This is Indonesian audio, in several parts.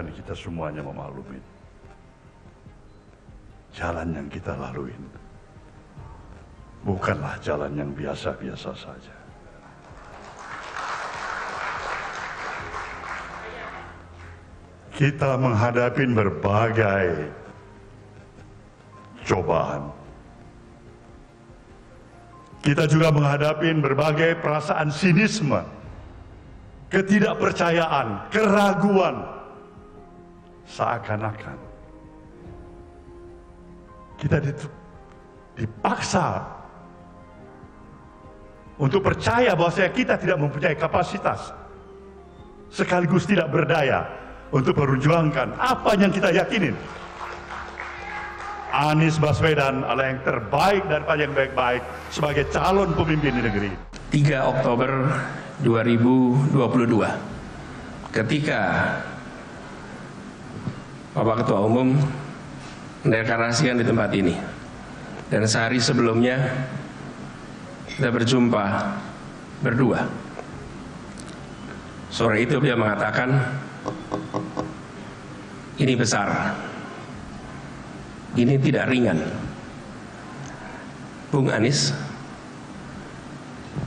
dan kita semuanya memaklumi jalan yang kita lalui bukanlah jalan yang biasa-biasa saja. Kita menghadapi berbagai cobaan. Kita juga menghadapi berbagai perasaan sinisme, ketidakpercayaan, keraguan, seakan-akan kita dipaksa untuk percaya bahwa saya kita tidak mempunyai kapasitas sekaligus tidak berdaya untuk berjuangkan apa yang kita yakinin. Anies Baswedan adalah yang terbaik dan paling baik-baik sebagai calon pemimpin di negeri. 3 Oktober 2022 ketika Bapak Ketua Umum mendeklarasikan di tempat ini. Dan sehari sebelumnya kita berjumpa berdua. Sore itu dia mengatakan, ini besar, ini tidak ringan. Bung Anies,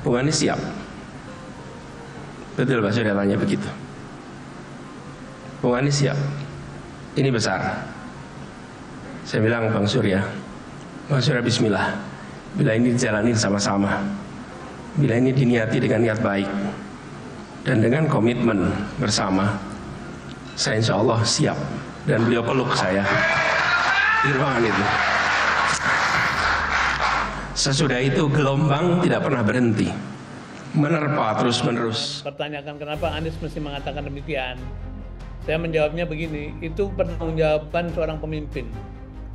Bung Anies siap. Betul Pak Surya tanya begitu. Bung Anies siap ini besar. Saya bilang Bang Surya, Bang Surya Bismillah, bila ini dijalani sama-sama, bila ini diniati dengan niat baik, dan dengan komitmen bersama, saya insya Allah siap. Dan beliau peluk saya di ruangan itu. Sesudah itu gelombang tidak pernah berhenti. Menerpa terus-menerus. Pertanyakan kenapa Anies mesti mengatakan demikian. Saya menjawabnya begini, itu pertanggung seorang pemimpin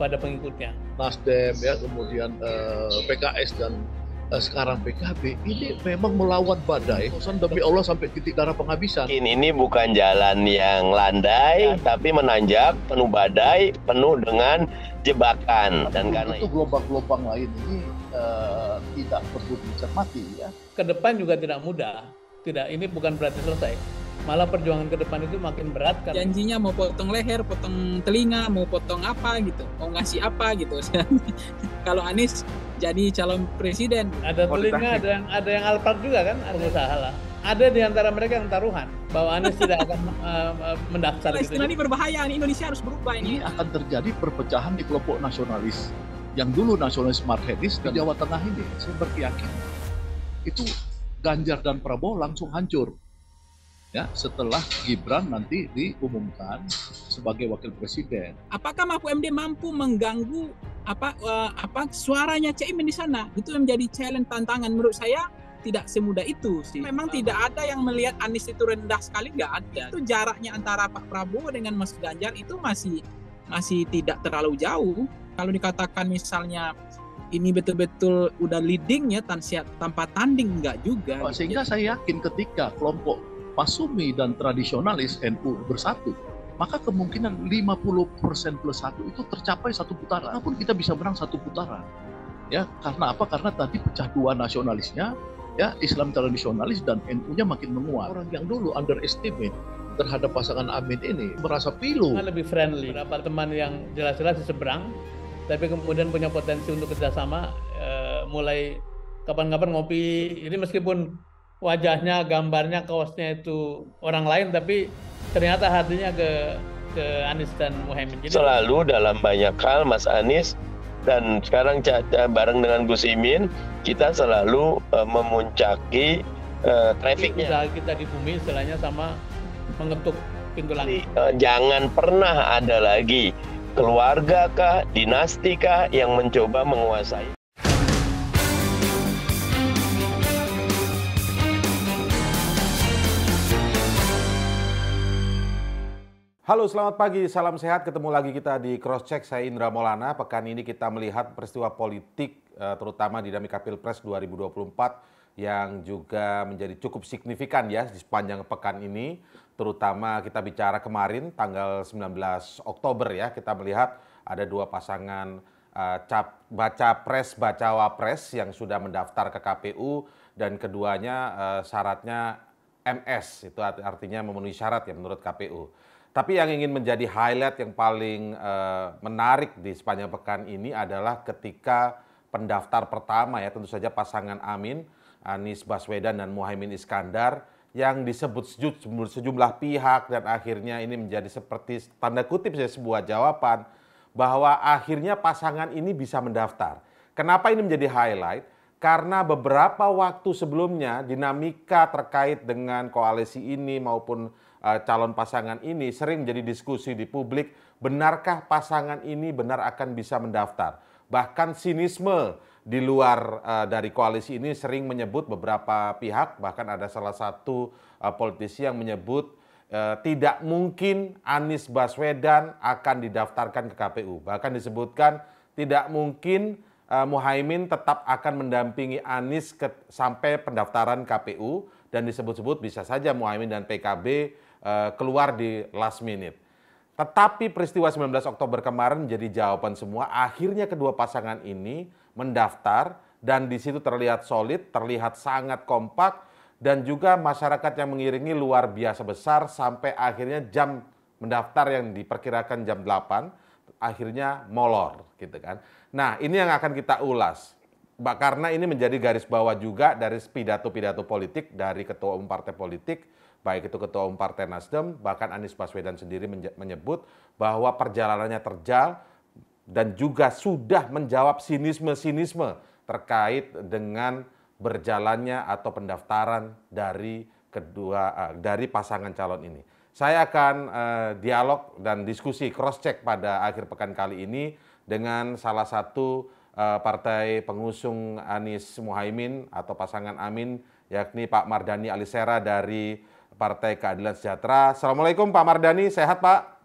pada pengikutnya. Nasdem ya, kemudian eh, PKS dan eh, sekarang PKB ini memang melawan badai. Pesan demi Allah sampai titik darah penghabisan. Ini, ini bukan jalan yang landai, ya. tapi menanjak, penuh badai, penuh dengan jebakan. Tapi dan karena itu gelombang-gelombang lain ini eh, tidak perlu dicermati ya. Kedepan juga tidak mudah. Tidak, ini bukan berarti selesai malah perjuangan ke depan itu makin berat kan janjinya mau potong leher potong telinga mau potong apa gitu mau ngasih apa gitu kalau Anies jadi calon presiden ada telinga ada yang ada yang alpak juga kan pengusaha lah ada di antara mereka yang taruhan bahwa Anies tidak akan uh, mendaftar. Nah, istilah gitu. ini berbahaya, ini Indonesia harus berubah ini. Ini akan terjadi perpecahan di kelompok nasionalis yang dulu nasionalis marxis di Jawa Tengah ini. Saya berkeyakin itu Ganjar dan Prabowo langsung hancur ya setelah Gibran nanti diumumkan sebagai wakil presiden. Apakah Mahfud MD mampu mengganggu apa uh, apa suaranya Caimin di sana? Itu yang menjadi challenge tantangan menurut saya tidak semudah itu sih. Memang tidak ada yang melihat Anies itu rendah sekali, nggak ada. Iya. Itu jaraknya antara Pak Prabowo dengan Mas Ganjar itu masih masih tidak terlalu jauh. Kalau dikatakan misalnya ini betul-betul udah leading ya tanpa tanding nggak juga. Oh, gitu. Sehingga saya yakin ketika kelompok Pasumi dan tradisionalis NU bersatu, maka kemungkinan 50% plus satu itu tercapai satu putaran. Apapun kita bisa menang satu putaran. Ya, karena apa? Karena tadi pecah dua nasionalisnya, ya Islam tradisionalis dan NU-nya makin menguat. Orang yang dulu underestimate terhadap pasangan Amin ini merasa pilu. Karena Lebih friendly, Berapa teman yang jelas-jelas di seberang, tapi kemudian punya potensi untuk kerjasama, eh, mulai kapan-kapan ngopi. Ini meskipun wajahnya, gambarnya, kaosnya itu orang lain, tapi ternyata hatinya ke ke Anies dan Muhammad. Jadi, Selalu dalam banyak hal Mas Anies dan sekarang bareng dengan Gus Imin kita selalu uh, memuncaki uh, trafficnya. Usaha kita di bumi istilahnya sama mengetuk pintu langit. Eh, jangan pernah ada lagi keluarga kah, dinasti kah yang mencoba menguasai. Halo, selamat pagi. Salam sehat. Ketemu lagi kita di Cross Check. Saya Indra Molana. Pekan ini kita melihat peristiwa politik, eh, terutama di dinamika Pilpres 2024 yang juga menjadi cukup signifikan ya di sepanjang pekan ini. Terutama kita bicara kemarin tanggal 19 Oktober ya, kita melihat ada dua pasangan eh, cap, baca pres, baca wapres yang sudah mendaftar ke KPU dan keduanya eh, syaratnya MS, itu artinya memenuhi syarat ya menurut KPU. Tapi yang ingin menjadi highlight yang paling uh, menarik di sepanjang pekan ini adalah ketika pendaftar pertama ya tentu saja pasangan Amin Anies Baswedan dan Muhaimin Iskandar yang disebut sejumlah pihak dan akhirnya ini menjadi seperti tanda kutip saya sebuah jawaban bahwa akhirnya pasangan ini bisa mendaftar. Kenapa ini menjadi highlight? Karena beberapa waktu sebelumnya dinamika terkait dengan koalisi ini maupun Eh, calon pasangan ini sering jadi diskusi di publik. Benarkah pasangan ini benar akan bisa mendaftar? Bahkan sinisme di luar uh, dari koalisi ini sering menyebut beberapa pihak, bahkan ada salah satu uh, politisi yang menyebut tidak mungkin Anies Baswedan akan didaftarkan ke KPU. Bahkan disebutkan tidak mungkin uh, Muhaimin tetap akan mendampingi Anies ke, sampai pendaftaran KPU dan disebut-sebut bisa saja Muhaimin dan PKB Eh, keluar di last minute. Tetapi peristiwa 19 Oktober kemarin menjadi jawaban semua. Akhirnya kedua pasangan ini mendaftar dan di situ terlihat solid, terlihat sangat kompak dan juga masyarakat yang mengiringi luar biasa besar sampai akhirnya jam mendaftar yang diperkirakan jam 8 akhirnya molor gitu kan. Nah, ini yang akan kita ulas. Mbak karena ini menjadi garis bawah juga dari pidato-pidato politik dari ketua umum partai politik baik itu Ketua Umum Partai Nasdem, bahkan Anies Baswedan sendiri menyebut bahwa perjalanannya terjal dan juga sudah menjawab sinisme-sinisme terkait dengan berjalannya atau pendaftaran dari kedua eh, dari pasangan calon ini. Saya akan eh, dialog dan diskusi cross check pada akhir pekan kali ini dengan salah satu eh, partai pengusung Anies Muhaimin atau pasangan Amin yakni Pak Mardani Alisera dari Partai Keadilan Sejahtera. Assalamualaikum Pak Mardani, sehat Pak?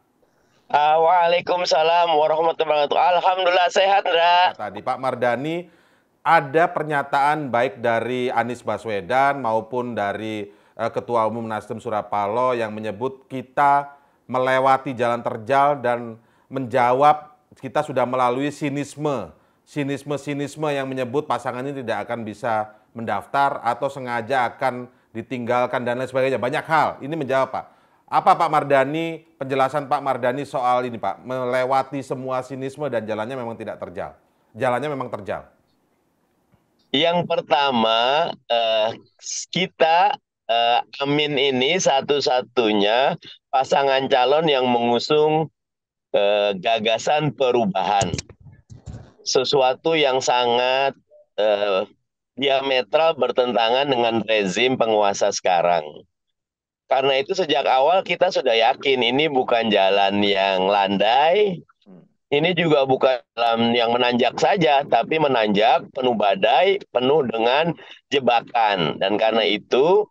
Ah, waalaikumsalam warahmatullahi wabarakatuh. Alhamdulillah sehat, Ndra. Nah, tadi Pak Mardani, ada pernyataan baik dari Anies Baswedan maupun dari eh, Ketua Umum Nasdem Surapalo yang menyebut kita melewati jalan terjal dan menjawab kita sudah melalui sinisme. Sinisme-sinisme yang menyebut pasangannya tidak akan bisa mendaftar atau sengaja akan ditinggalkan dan lain sebagainya. Banyak hal. Ini menjawab Pak. Apa Pak Mardani, penjelasan Pak Mardani soal ini Pak, melewati semua sinisme dan jalannya memang tidak terjal. Jalannya memang terjal. Yang pertama, eh, kita eh, Amin ini satu-satunya pasangan calon yang mengusung eh, gagasan perubahan. Sesuatu yang sangat eh, diametral bertentangan dengan rezim penguasa sekarang. Karena itu sejak awal kita sudah yakin ini bukan jalan yang landai, hmm. ini juga bukan dalam yang menanjak saja, tapi menanjak penuh badai, penuh dengan jebakan. Dan karena itu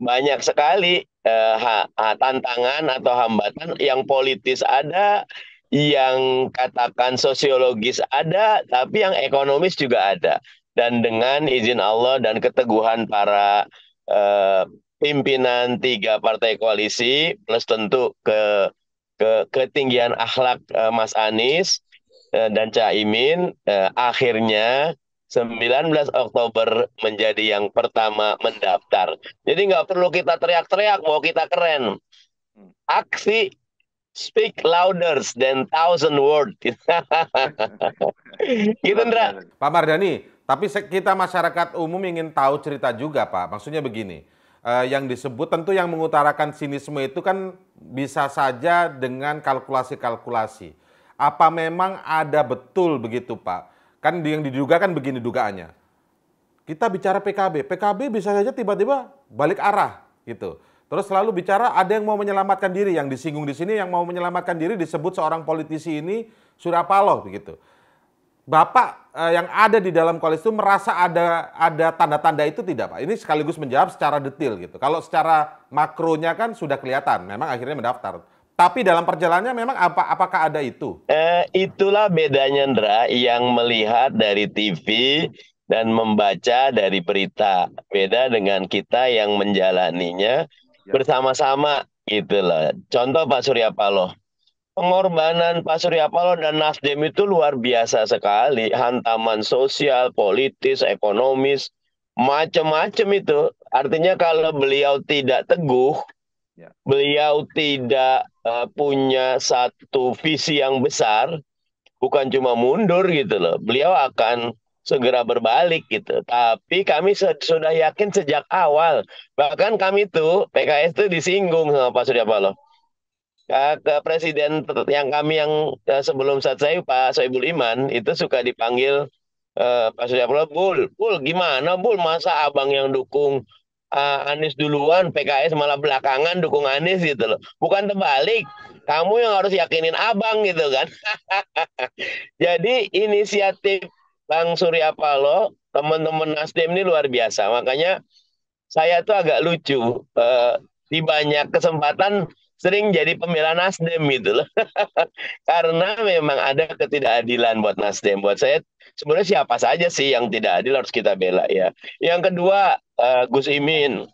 banyak sekali eh, ha, tantangan atau hambatan yang politis ada, yang katakan sosiologis ada, tapi yang ekonomis juga ada dan dengan izin Allah dan keteguhan para eh, pimpinan tiga partai koalisi plus tentu ke ke ketinggian akhlak eh, Mas Anies eh, dan Caimin eh, akhirnya 19 Oktober menjadi yang pertama mendaftar. Jadi nggak perlu kita teriak-teriak mau kita keren. Aksi speak louder than thousand words. gitu, Ndra. Pak Mardhani, tapi kita masyarakat umum ingin tahu cerita juga, Pak. Maksudnya begini, eh, yang disebut tentu yang mengutarakan sinisme itu kan bisa saja dengan kalkulasi-kalkulasi. Apa memang ada betul begitu, Pak? Kan yang diduga kan begini dugaannya. Kita bicara PKB, PKB bisa saja tiba-tiba balik arah gitu. Terus selalu bicara ada yang mau menyelamatkan diri, yang disinggung di sini yang mau menyelamatkan diri disebut seorang politisi ini Surapaloh, begitu. Bapak uh, yang ada di dalam koalisi itu merasa ada ada tanda-tanda itu tidak, Pak? Ini sekaligus menjawab secara detail gitu. Kalau secara makronya kan sudah kelihatan, memang akhirnya mendaftar. Tapi dalam perjalanannya memang apa apakah ada itu? Eh, itulah bedanya Ndra yang melihat dari TV dan membaca dari berita. Beda dengan kita yang menjalaninya ya. bersama-sama Itulah. Contoh Pak Surya Paloh pengorbanan Pak Surya Paloh dan Nasdem itu luar biasa sekali. Hantaman sosial, politis, ekonomis, macam-macam itu. Artinya kalau beliau tidak teguh, ya. beliau tidak uh, punya satu visi yang besar, bukan cuma mundur gitu loh. Beliau akan segera berbalik gitu. Tapi kami sudah yakin sejak awal. Bahkan kami tuh PKS itu disinggung sama Pak Surya Paloh ke presiden yang kami yang eh, sebelum saat saya Pak Soebul Iman itu suka dipanggil uh, Pak Surya Paloh, Bul, Bul gimana Bul masa abang yang dukung uh, Anies duluan, PKS malah belakangan dukung Anies gitu loh. Bukan terbalik, kamu yang harus yakinin abang gitu kan. Jadi inisiatif Bang Surya Paloh, teman-teman Nasdem ini luar biasa. Makanya saya tuh agak lucu uh, di banyak kesempatan sering jadi pembela Nasdem gitu loh. Karena memang ada ketidakadilan buat Nasdem. Buat saya sebenarnya siapa saja sih yang tidak adil harus kita bela ya. Yang kedua uh, Gus Imin.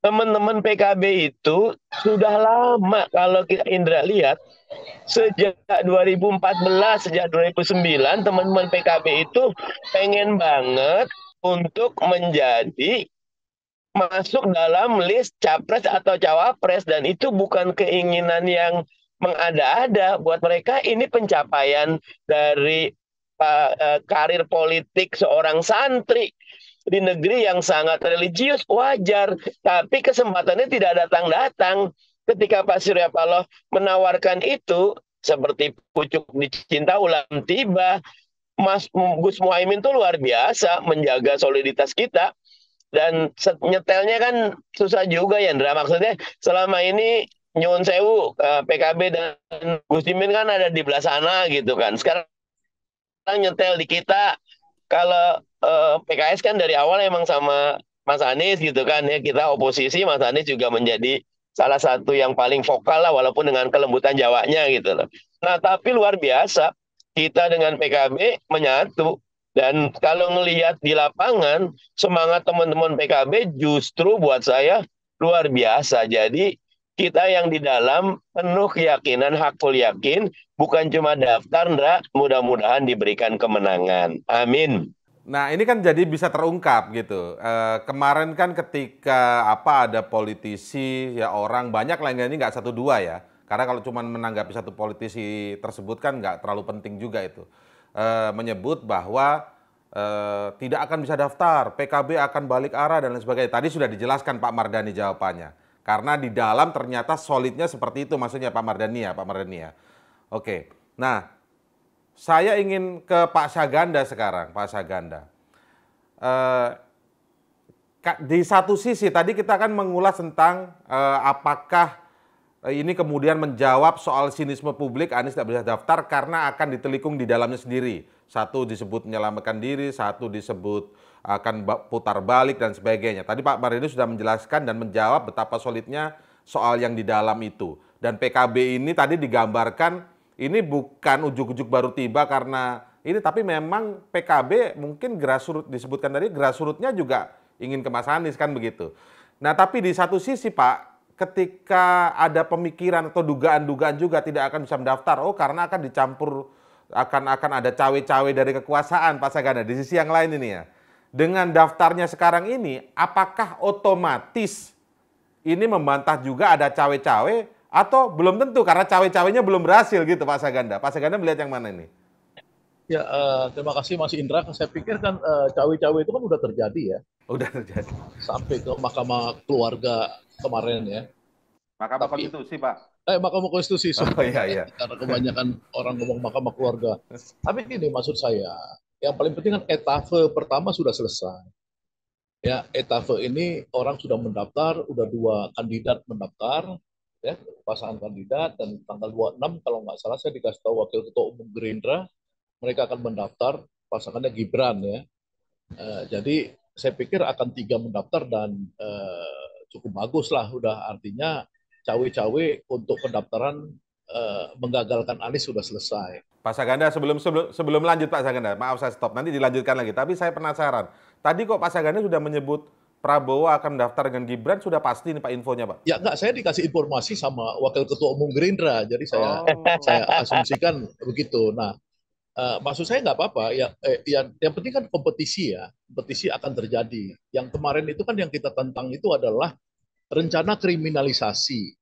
Teman-teman PKB itu sudah lama kalau kita Indra lihat sejak 2014 sejak 2009 teman-teman PKB itu pengen banget untuk menjadi masuk dalam list capres atau cawapres dan itu bukan keinginan yang mengada-ada buat mereka ini pencapaian dari uh, karir politik seorang santri di negeri yang sangat religius wajar tapi kesempatannya tidak datang-datang ketika Pak Surya Paloh menawarkan itu seperti pucuk dicinta ulam tiba Mas Gus Muhaimin itu luar biasa menjaga soliditas kita dan nyetelnya kan susah juga ya Ndra maksudnya selama ini Nyun Sewu eh, PKB dan Gus Imin kan ada di belah sana gitu kan sekarang nyetel di kita kalau eh, PKS kan dari awal emang sama Mas Anies gitu kan ya kita oposisi Mas Anies juga menjadi salah satu yang paling vokal lah walaupun dengan kelembutan Jawanya gitu loh. Nah tapi luar biasa kita dengan PKB menyatu dan kalau ngelihat di lapangan, semangat teman-teman PKB justru buat saya luar biasa. Jadi kita yang di dalam penuh keyakinan, hakul yakin, bukan cuma daftar, ndak mudah-mudahan diberikan kemenangan. Amin. Nah ini kan jadi bisa terungkap gitu. E, kemarin kan ketika apa ada politisi, ya orang banyak lainnya ini nggak satu dua ya. Karena kalau cuma menanggapi satu politisi tersebut kan nggak terlalu penting juga itu. Eh, menyebut bahwa eh, tidak akan bisa daftar, PKB akan balik arah dan lain sebagainya. Tadi sudah dijelaskan Pak Mardani jawabannya. Karena di dalam ternyata solidnya seperti itu maksudnya Pak Mardani ya, Pak Mardani ya. Oke. Nah, saya ingin ke Pak Saganda sekarang, Pak Saganda. Eh, di satu sisi tadi kita akan mengulas tentang apakah Eh, ini kemudian menjawab soal sinisme publik Anies tidak bisa daftar karena akan ditelikung di dalamnya sendiri. Satu disebut menyelamatkan diri, satu disebut akan putar balik dan sebagainya. Tadi Pak Marini sudah menjelaskan dan menjawab betapa solidnya soal yang di dalam itu. Dan PKB ini tadi digambarkan ini bukan ujuk-ujuk baru tiba karena ini tapi memang PKB mungkin grassroot disebutkan tadi grassrootnya juga ingin ke Mas Anies kan begitu. Nah tapi di satu sisi Pak ketika ada pemikiran atau dugaan-dugaan juga tidak akan bisa mendaftar. Oh, karena akan dicampur akan akan ada cawe-cawe dari kekuasaan Pak Sagana di sisi yang lain ini ya. Dengan daftarnya sekarang ini, apakah otomatis ini membantah juga ada cawe-cawe atau belum tentu karena cawe-cawenya belum berhasil gitu Pak Saganda. Pak Saganda melihat yang mana ini? Ya, uh, terima kasih Mas Indra. Saya pikir kan eh, cawe-cawe itu kan udah terjadi ya. Udah terjadi. Sampai ke Mahkamah Keluarga kemarin ya. Mahkamah Tapi, Konstitusi, Pak. Eh, Mahkamah Konstitusi. So, oh, iya, iya. Karena kebanyakan orang ngomong Mahkamah Keluarga. Tapi ini maksud saya, yang paling penting kan etafe pertama sudah selesai. Ya, etafe ini orang sudah mendaftar, udah dua kandidat mendaftar, ya pasangan kandidat dan tanggal 26 kalau nggak salah saya dikasih tahu wakil ketua umum Gerindra mereka akan mendaftar pasangannya Gibran ya. Uh, jadi saya pikir akan tiga mendaftar dan uh, cukup bagus lah udah artinya cawe-cawe untuk pendaftaran eh, menggagalkan Anies sudah selesai. Pak Saganda sebelum sebelum sebelum lanjut Pak Saganda, maaf saya stop nanti dilanjutkan lagi. Tapi saya penasaran. Tadi kok Pak Saganda sudah menyebut Prabowo akan daftar dengan Gibran sudah pasti nih Pak infonya Pak. Ya enggak, saya dikasih informasi sama Wakil Ketua Umum Gerindra, jadi saya oh. saya asumsikan begitu. Nah, uh, maksud saya nggak apa-apa. Ya, eh, yang, yang penting kan kompetisi ya, kompetisi akan terjadi. Yang kemarin itu kan yang kita tentang itu adalah rencana kriminalisasi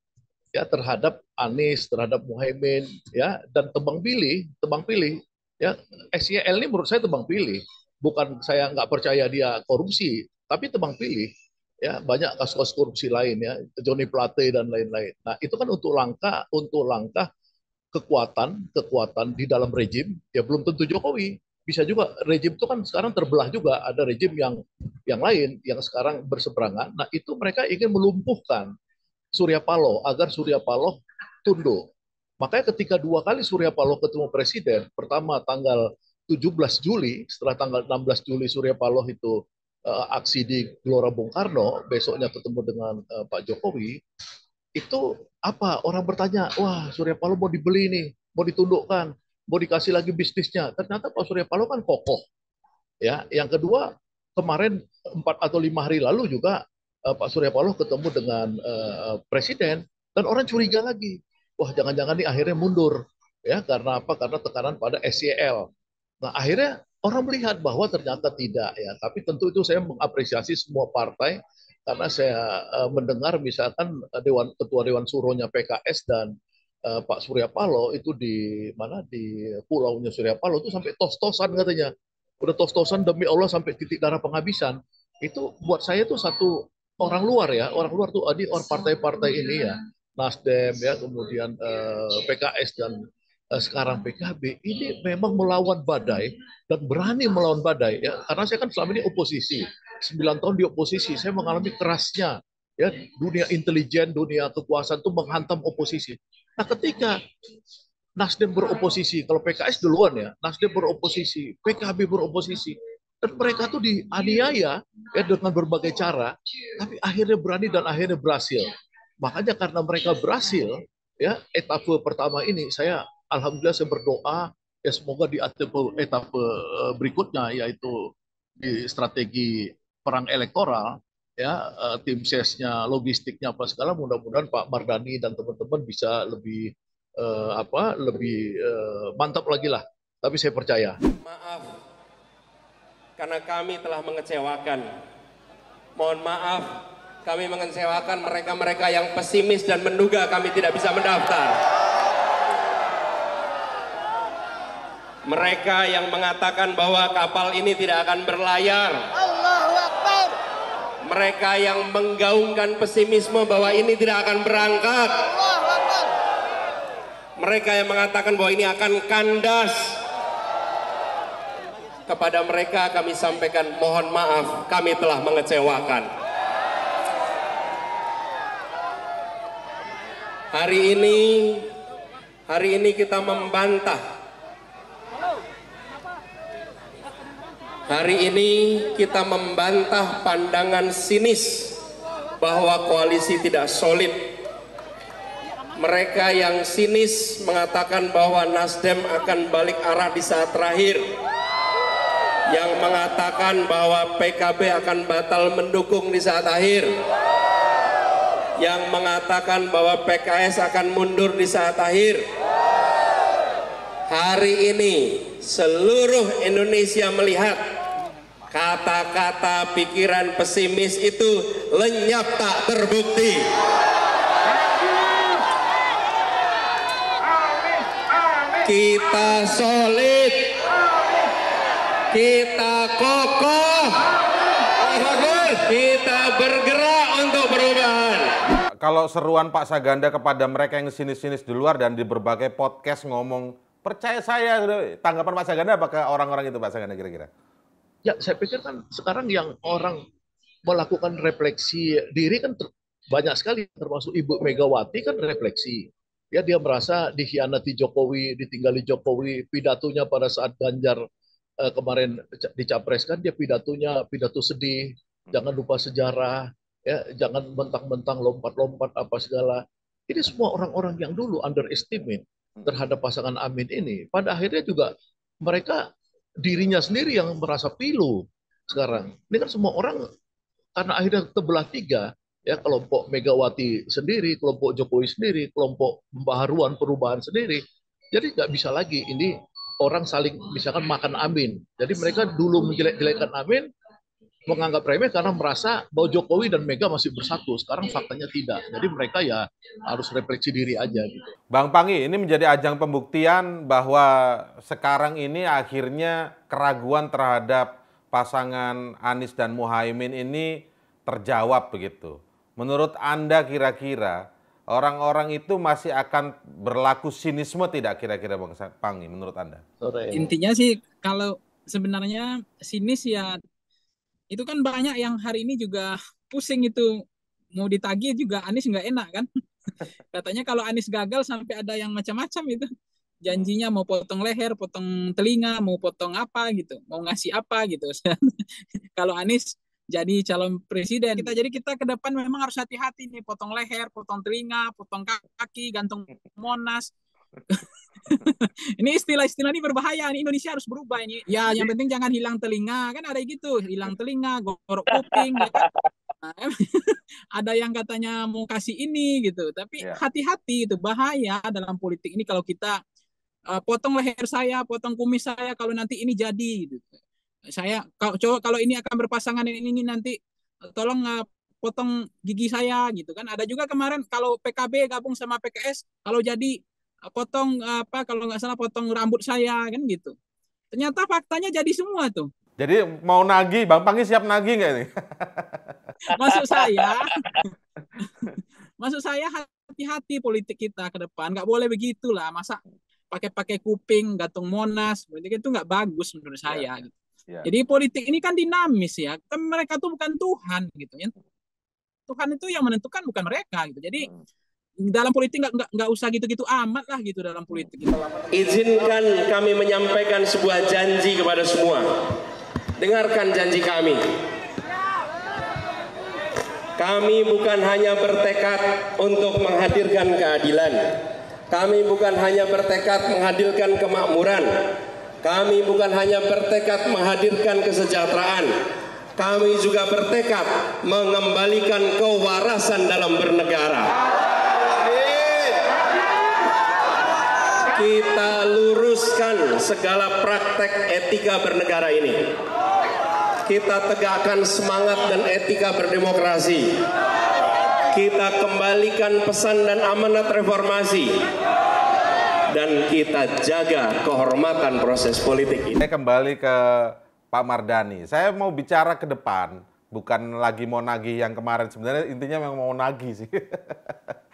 ya terhadap Anies, terhadap Muhammad, ya dan tebang pilih, tebang pilih. Ya, SEL ini menurut saya tebang pilih. Bukan saya nggak percaya dia korupsi, tapi tebang pilih. Ya, banyak kasus-kasus korupsi lain ya, Joni Plate dan lain-lain. Nah, itu kan untuk langkah untuk langkah kekuatan kekuatan di dalam rejim ya belum tentu Jokowi bisa juga rejim itu kan sekarang terbelah juga ada rejim yang yang lain yang sekarang berseberangan nah itu mereka ingin melumpuhkan Surya Paloh agar Surya Paloh tunduk makanya ketika dua kali Surya Paloh ketemu presiden pertama tanggal 17 Juli setelah tanggal 16 Juli Surya Paloh itu uh, aksi di Gelora Bung Karno besoknya ketemu dengan uh, Pak Jokowi itu apa orang bertanya, wah Surya Paloh mau dibeli nih, mau ditundukkan, mau dikasih lagi bisnisnya. Ternyata Pak Surya Paloh kan kokoh. Ya, yang kedua kemarin empat atau lima hari lalu juga eh, Pak Surya Paloh ketemu dengan uh, presiden dan orang curiga lagi. Wah, jangan-jangan nih akhirnya mundur ya karena apa? Karena tekanan pada SEL. Nah, akhirnya orang melihat bahwa ternyata tidak ya, tapi tentu itu saya mengapresiasi semua partai karena saya uh, mendengar misalkan eh, dewan ketua dewan suronya PKS dan uh, Pak Surya Paloh itu di mana di pulaunya Surya Paloh itu sampai tos-tosan katanya udah tos-tosan demi Allah sampai titik darah penghabisan itu buat saya tuh satu orang luar ya orang luar tuh adi orang partai-partai ini ya Nasdem ya kemudian uh, PKS dan sekarang PKB ini memang melawan badai dan berani melawan badai ya karena saya kan selama ini oposisi 9 tahun di oposisi, saya mengalami kerasnya ya dunia intelijen, dunia kekuasaan itu menghantam oposisi. Nah, ketika Nasdem beroposisi, kalau PKS duluan ya, Nasdem beroposisi, PKB beroposisi, dan mereka tuh dianiaya ya dengan berbagai cara, tapi akhirnya berani dan akhirnya berhasil. Makanya karena mereka berhasil, ya etape pertama ini saya alhamdulillah saya berdoa ya semoga di etape, etape eh, berikutnya yaitu di strategi perang elektoral ya eh, tim sesnya logistiknya apa segala mudah-mudahan Pak Mardani dan teman-teman bisa lebih eh, apa lebih eh, mantap lagi lah tapi saya percaya maaf karena kami telah mengecewakan mohon maaf kami mengecewakan mereka-mereka yang pesimis dan menduga kami tidak bisa mendaftar mereka yang mengatakan bahwa kapal ini tidak akan berlayar mereka yang menggaungkan pesimisme bahwa ini tidak akan berangkat mereka yang mengatakan bahwa ini akan kandas kepada mereka kami sampaikan mohon maaf kami telah mengecewakan hari ini hari ini kita membantah Hari ini kita membantah pandangan sinis bahwa koalisi tidak solid. Mereka yang sinis mengatakan bahwa Nasdem akan balik arah di saat terakhir. Yang mengatakan bahwa PKB akan batal mendukung di saat akhir. Yang mengatakan bahwa PKS akan mundur di saat akhir. Hari ini seluruh Indonesia melihat Kata-kata pikiran pesimis itu lenyap tak terbukti. Kita solid. Kita kokoh. Kita bergerak untuk perubahan. Kalau seruan Pak Saganda kepada mereka yang sinis-sinis di luar dan di berbagai podcast ngomong percaya saya tanggapan Pak Saganda apakah orang-orang itu Pak Saganda kira-kira? ya saya pikir kan sekarang yang orang melakukan refleksi diri kan banyak sekali termasuk Ibu Megawati kan refleksi. Ya dia merasa dikhianati Jokowi, ditinggali Jokowi, pidatonya pada saat Ganjar eh, kemarin dicapreskan dia pidatonya pidato sedih, jangan lupa sejarah, ya jangan mentang-mentang lompat-lompat apa segala. Ini semua orang-orang yang dulu underestimate terhadap pasangan Amin ini. Pada akhirnya juga mereka dirinya sendiri yang merasa pilu sekarang. Ini kan semua orang karena akhirnya terbelah tiga, ya kelompok Megawati sendiri, kelompok Jokowi sendiri, kelompok pembaharuan perubahan sendiri. Jadi nggak bisa lagi ini orang saling misalkan makan amin. Jadi mereka dulu menjelek-jelekan amin, menganggap remeh karena merasa bahwa Jokowi dan Mega masih bersatu. Sekarang faktanya tidak. Jadi mereka ya harus refleksi diri aja gitu. Bang Pangi, ini menjadi ajang pembuktian bahwa sekarang ini akhirnya keraguan terhadap pasangan Anies dan Muhaimin ini terjawab begitu. Menurut Anda kira-kira orang-orang itu masih akan berlaku sinisme tidak kira-kira Bang Pangi menurut Anda? Intinya sih kalau sebenarnya sinis ya itu kan banyak yang hari ini juga pusing itu mau ditagih juga Anies nggak enak kan katanya kalau Anies gagal sampai ada yang macam-macam itu janjinya mau potong leher potong telinga mau potong apa gitu mau ngasih apa gitu kalau Anies jadi calon presiden kita jadi kita ke depan memang harus hati-hati nih potong leher potong telinga potong kaki gantung monas ini istilah-istilah ini berbahaya. Ini Indonesia harus berubah ini. Ya, yang iya. penting jangan hilang telinga. Kan ada gitu, hilang telinga, gorok kuping. Ya kan? ada yang katanya mau kasih ini gitu. Tapi iya. hati-hati yeah. itu bahaya dalam politik ini kalau kita uh, potong leher saya, potong kumis saya kalau nanti ini jadi gitu. Saya kalau cowok kalau ini akan berpasangan ini, ini nanti eh, tolong uh, potong gigi saya gitu kan. Ada juga kemarin kalau PKB gabung sama PKS kalau jadi potong apa kalau nggak salah potong rambut saya kan gitu. Ternyata faktanya jadi semua tuh. Jadi mau nagih, Bang Panggi siap nagih nggak ini masuk saya, masuk saya hati-hati politik kita ke depan, nggak boleh begitulah. Masa pakai-pakai kuping, gantung monas, politik itu nggak bagus menurut iya, saya. Iya, gitu. ya. Jadi politik ini kan dinamis ya. mereka tuh bukan Tuhan gitu ya. Tuhan itu yang menentukan bukan mereka gitu. Jadi hmm dalam politik nggak nggak nggak usah gitu-gitu amat lah gitu dalam politik. Izinkan kami menyampaikan sebuah janji kepada semua. Dengarkan janji kami. Kami bukan hanya bertekad untuk menghadirkan keadilan. Kami bukan hanya bertekad menghadirkan kemakmuran. Kami bukan hanya bertekad menghadirkan kesejahteraan. Kami juga bertekad mengembalikan kewarasan dalam bernegara. kita luruskan segala praktek etika bernegara ini. Kita tegakkan semangat dan etika berdemokrasi. Kita kembalikan pesan dan amanat reformasi dan kita jaga kehormatan proses politik ini. Saya kembali ke Pak Mardani. Saya mau bicara ke depan, bukan lagi mau nagih yang kemarin. Sebenarnya intinya memang mau nagih sih.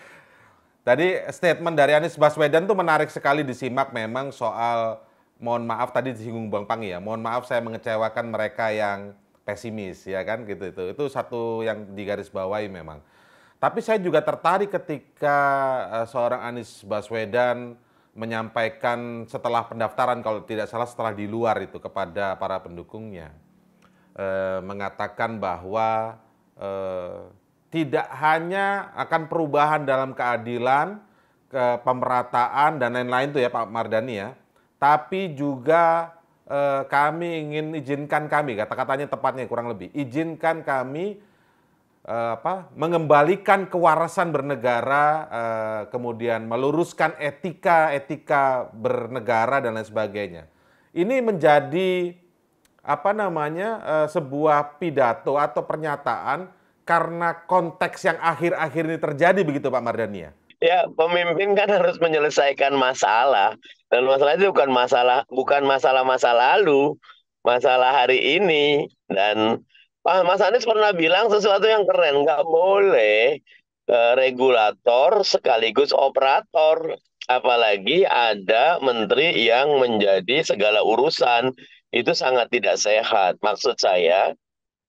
Tadi statement dari Anies Baswedan tuh menarik sekali disimak memang soal mohon maaf tadi disinggung Bang Pangi ya. Mohon maaf saya mengecewakan mereka yang pesimis ya kan gitu itu. Itu satu yang digarisbawahi memang. Tapi saya juga tertarik ketika eh, seorang Anies Baswedan menyampaikan setelah pendaftaran kalau tidak salah setelah di luar itu kepada para pendukungnya eh, mengatakan bahwa eh, tidak hanya akan perubahan dalam keadilan, ke pemerataan dan lain-lain itu ya Pak Mardani ya, tapi juga eh, kami ingin izinkan kami kata-katanya tepatnya kurang lebih izinkan kami eh, apa mengembalikan kewarasan bernegara eh, kemudian meluruskan etika etika bernegara dan lain sebagainya. Ini menjadi apa namanya eh, sebuah pidato atau pernyataan karena konteks yang akhir-akhir ini terjadi begitu Pak Mardani ya? Ya, pemimpin kan harus menyelesaikan masalah. Dan masalah itu bukan masalah bukan masalah masa lalu, masalah hari ini. Dan Pak Mas Anies pernah bilang sesuatu yang keren, nggak boleh regulator sekaligus operator. Apalagi ada menteri yang menjadi segala urusan. Itu sangat tidak sehat. Maksud saya,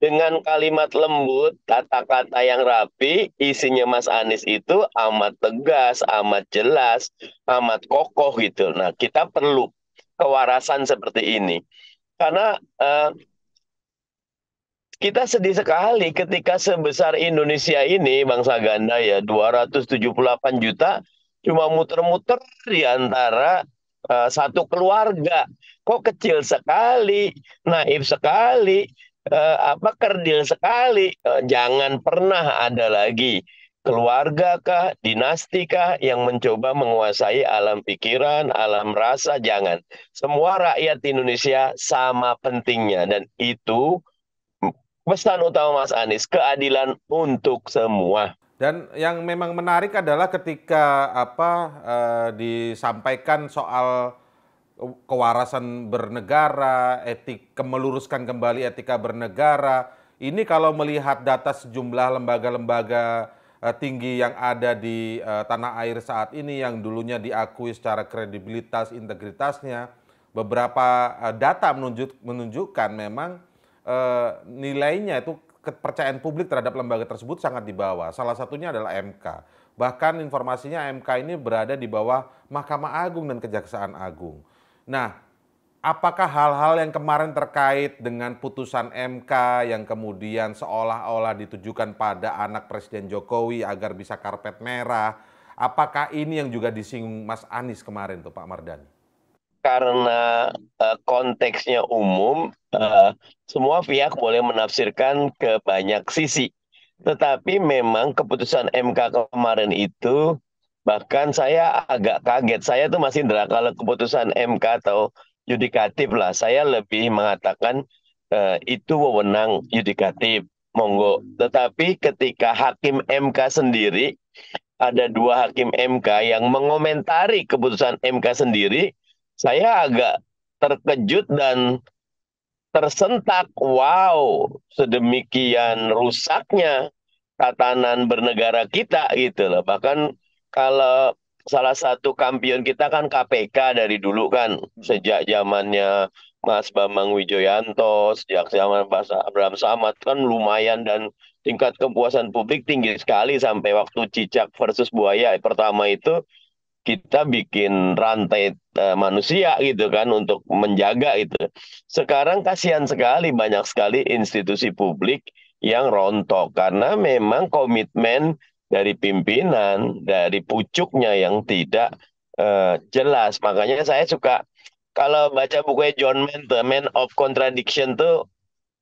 dengan kalimat lembut, kata-kata yang rapi, isinya Mas Anies itu amat tegas, amat jelas, amat kokoh gitu. Nah, kita perlu kewarasan seperti ini. Karena uh, kita sedih sekali ketika sebesar Indonesia ini, Bangsa Ganda ya, 278 juta cuma muter-muter di antara uh, satu keluarga. Kok kecil sekali, naif sekali, uh, apa kerdil sekali. Uh, jangan pernah ada lagi keluarga kah, dinasti kah yang mencoba menguasai alam pikiran, alam rasa, jangan. Semua rakyat Indonesia sama pentingnya dan itu pesan utama Mas Anies, keadilan untuk semua. Dan yang memang menarik adalah ketika apa eh, disampaikan soal kewarasan bernegara, etik kemeluruskan kembali etika bernegara. Ini kalau melihat data sejumlah lembaga-lembaga eh, tinggi yang ada di eh, tanah air saat ini yang dulunya diakui secara kredibilitas integritasnya, beberapa eh, data menunjukkan memang nilainya itu kepercayaan publik terhadap lembaga tersebut sangat di bawah. Salah satunya adalah MK. Bahkan informasinya MK ini berada di bawah Mahkamah Agung dan Kejaksaan Agung. Nah, apakah hal-hal yang kemarin terkait dengan putusan MK yang kemudian seolah-olah ditujukan pada anak Presiden Jokowi agar bisa karpet merah, apakah ini yang juga disinggung Mas Anies kemarin tuh Pak mardan Karena uh, konteksnya umum, uh, semua pihak boleh menafsirkan ke banyak sisi. Tetapi memang keputusan MK kemarin itu Bahkan saya agak kaget. Saya tuh masih Indra kalau keputusan MK atau yudikatif lah, saya lebih mengatakan eh, itu wewenang yudikatif. Monggo. Tetapi ketika hakim MK sendiri ada dua hakim MK yang mengomentari keputusan MK sendiri, saya agak terkejut dan tersentak. Wow, sedemikian rusaknya tatanan bernegara kita gitu loh. Bahkan kalau salah satu kampion kita kan KPK dari dulu kan hmm. sejak zamannya Mas Bambang Wijoyanto sejak zaman Mas Abraham Samad kan lumayan dan tingkat kepuasan publik tinggi sekali sampai waktu cicak versus buaya pertama itu kita bikin rantai eh, manusia gitu kan untuk menjaga itu. Sekarang kasihan sekali banyak sekali institusi publik yang rontok karena memang komitmen dari pimpinan, dari pucuknya yang tidak uh, jelas. Makanya saya suka kalau baca buku John Man The Man of Contradiction itu,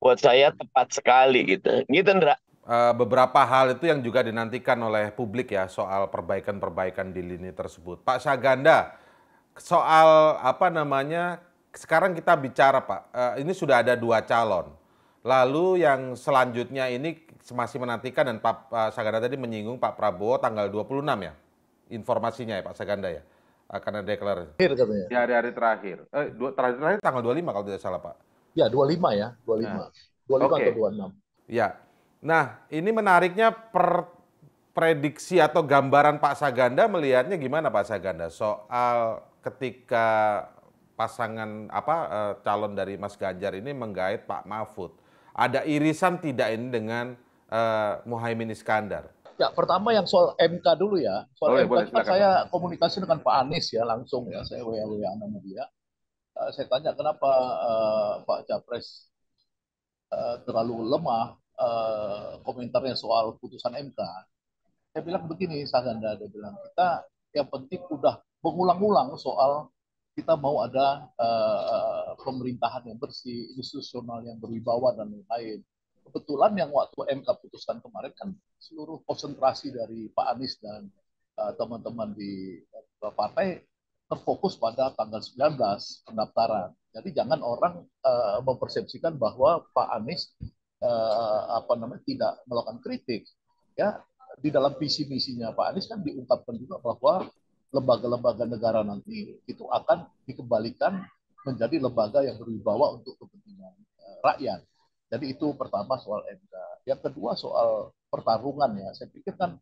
buat saya tepat sekali gitu. Gitu Ndra. Eh, beberapa hal itu yang juga dinantikan oleh publik ya soal perbaikan-perbaikan di lini tersebut. Pak Saganda, soal apa namanya sekarang kita bicara Pak, eh, ini sudah ada dua calon. Lalu yang selanjutnya ini masih menantikan dan Pak Saganda tadi menyinggung Pak Prabowo tanggal 26 ya informasinya ya Pak Saganda ya akan ada deklarasi. katanya. Di hari-hari terakhir. Eh dua, terakhir, terakhir tanggal 25 kalau tidak salah Pak. Ya 25 ya, 25. Nah. 25 okay. atau 26. Ya. Nah, ini menariknya per prediksi atau gambaran Pak Saganda melihatnya gimana Pak Saganda soal ketika pasangan apa eh, calon dari Mas Ganjar ini menggait Pak Mahfud. Ada irisan tidak ini dengan uh, eh, Muhaimin Iskandar? Ya, pertama yang soal MK dulu ya. Soal boleh, MK boleh, kan saya komunikasi dengan Pak Anies ya langsung ya, saya WA-WA sama dia. Uh, saya tanya kenapa uh, Pak Capres uh, terlalu lemah uh, komentarnya soal putusan MK. Saya bilang begini, Sahanda, dia bilang, kita yang penting udah mengulang-ulang soal kita mau ada uh, pemerintahan yang bersih, institusional yang berwibawa dan lain-lain kebetulan yang waktu MK putuskan kemarin kan seluruh konsentrasi dari Pak Anies dan eh, teman-teman uh, di uh, partai terfokus pada tanggal 19 pendaftaran. Jadi jangan orang uh, mempersepsikan bahwa Pak Anies uh, apa namanya tidak melakukan kritik. Ya, di dalam visi misinya Pak Anies kan diungkapkan juga bahwa lembaga-lembaga negara nanti itu akan dikembalikan menjadi lembaga yang berwibawa untuk kepentingan rakyat jadi itu pertama soal MK. Yang kedua soal pertarungan ya. Saya pikir kan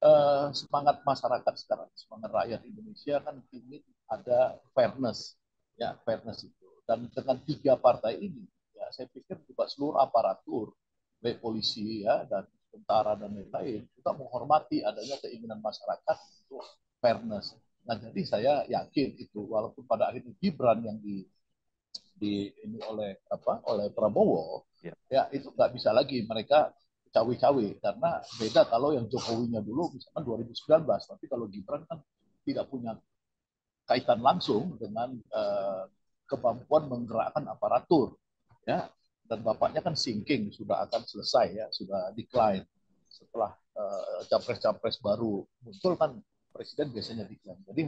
eh, semangat masyarakat sekarang, semangat rakyat Indonesia kan ingin ada fairness, ya fairness itu. Dan dengan tiga partai ini, ya saya pikir juga seluruh aparatur, baik polisi ya dan tentara dan lain-lain juga menghormati adanya keinginan masyarakat untuk fairness. Nah jadi saya yakin itu, walaupun pada akhirnya Gibran yang di di ini oleh apa oleh Prabowo ya, ya itu nggak bisa lagi mereka cawe-cawe karena beda kalau yang Jokowinya dulu misalkan 2019 tapi kalau Gibran kan tidak punya kaitan langsung dengan eh, kemampuan menggerakkan aparatur ya dan bapaknya kan sinking sudah akan selesai ya sudah decline setelah eh, capres-capres eh, baru muncul kan presiden biasanya decline jadi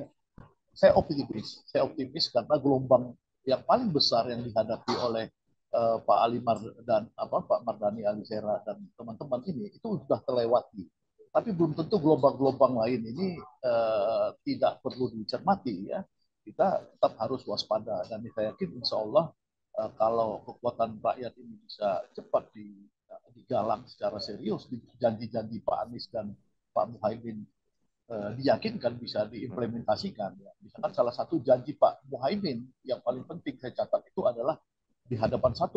saya optimis saya optimis karena gelombang yang paling besar yang dihadapi oleh uh, Pak Ali Mar dan apa Pak Mardani Alizera dan teman-teman ini itu sudah terlewati. Tapi belum tentu gelombang-gelombang lain ini uh, tidak perlu dicermati ya. Kita tetap harus waspada dan saya yakin insya Allah uh, kalau kekuatan rakyat ini bisa cepat di, digalang secara serius janji-janji Pak Anies dan Pak Muhaymin uh, diyakinkan bisa diimplementasikan. Ya. Misalkan salah satu janji Pak Muhaimin yang paling penting saya catat itu adalah di hadapan 1,2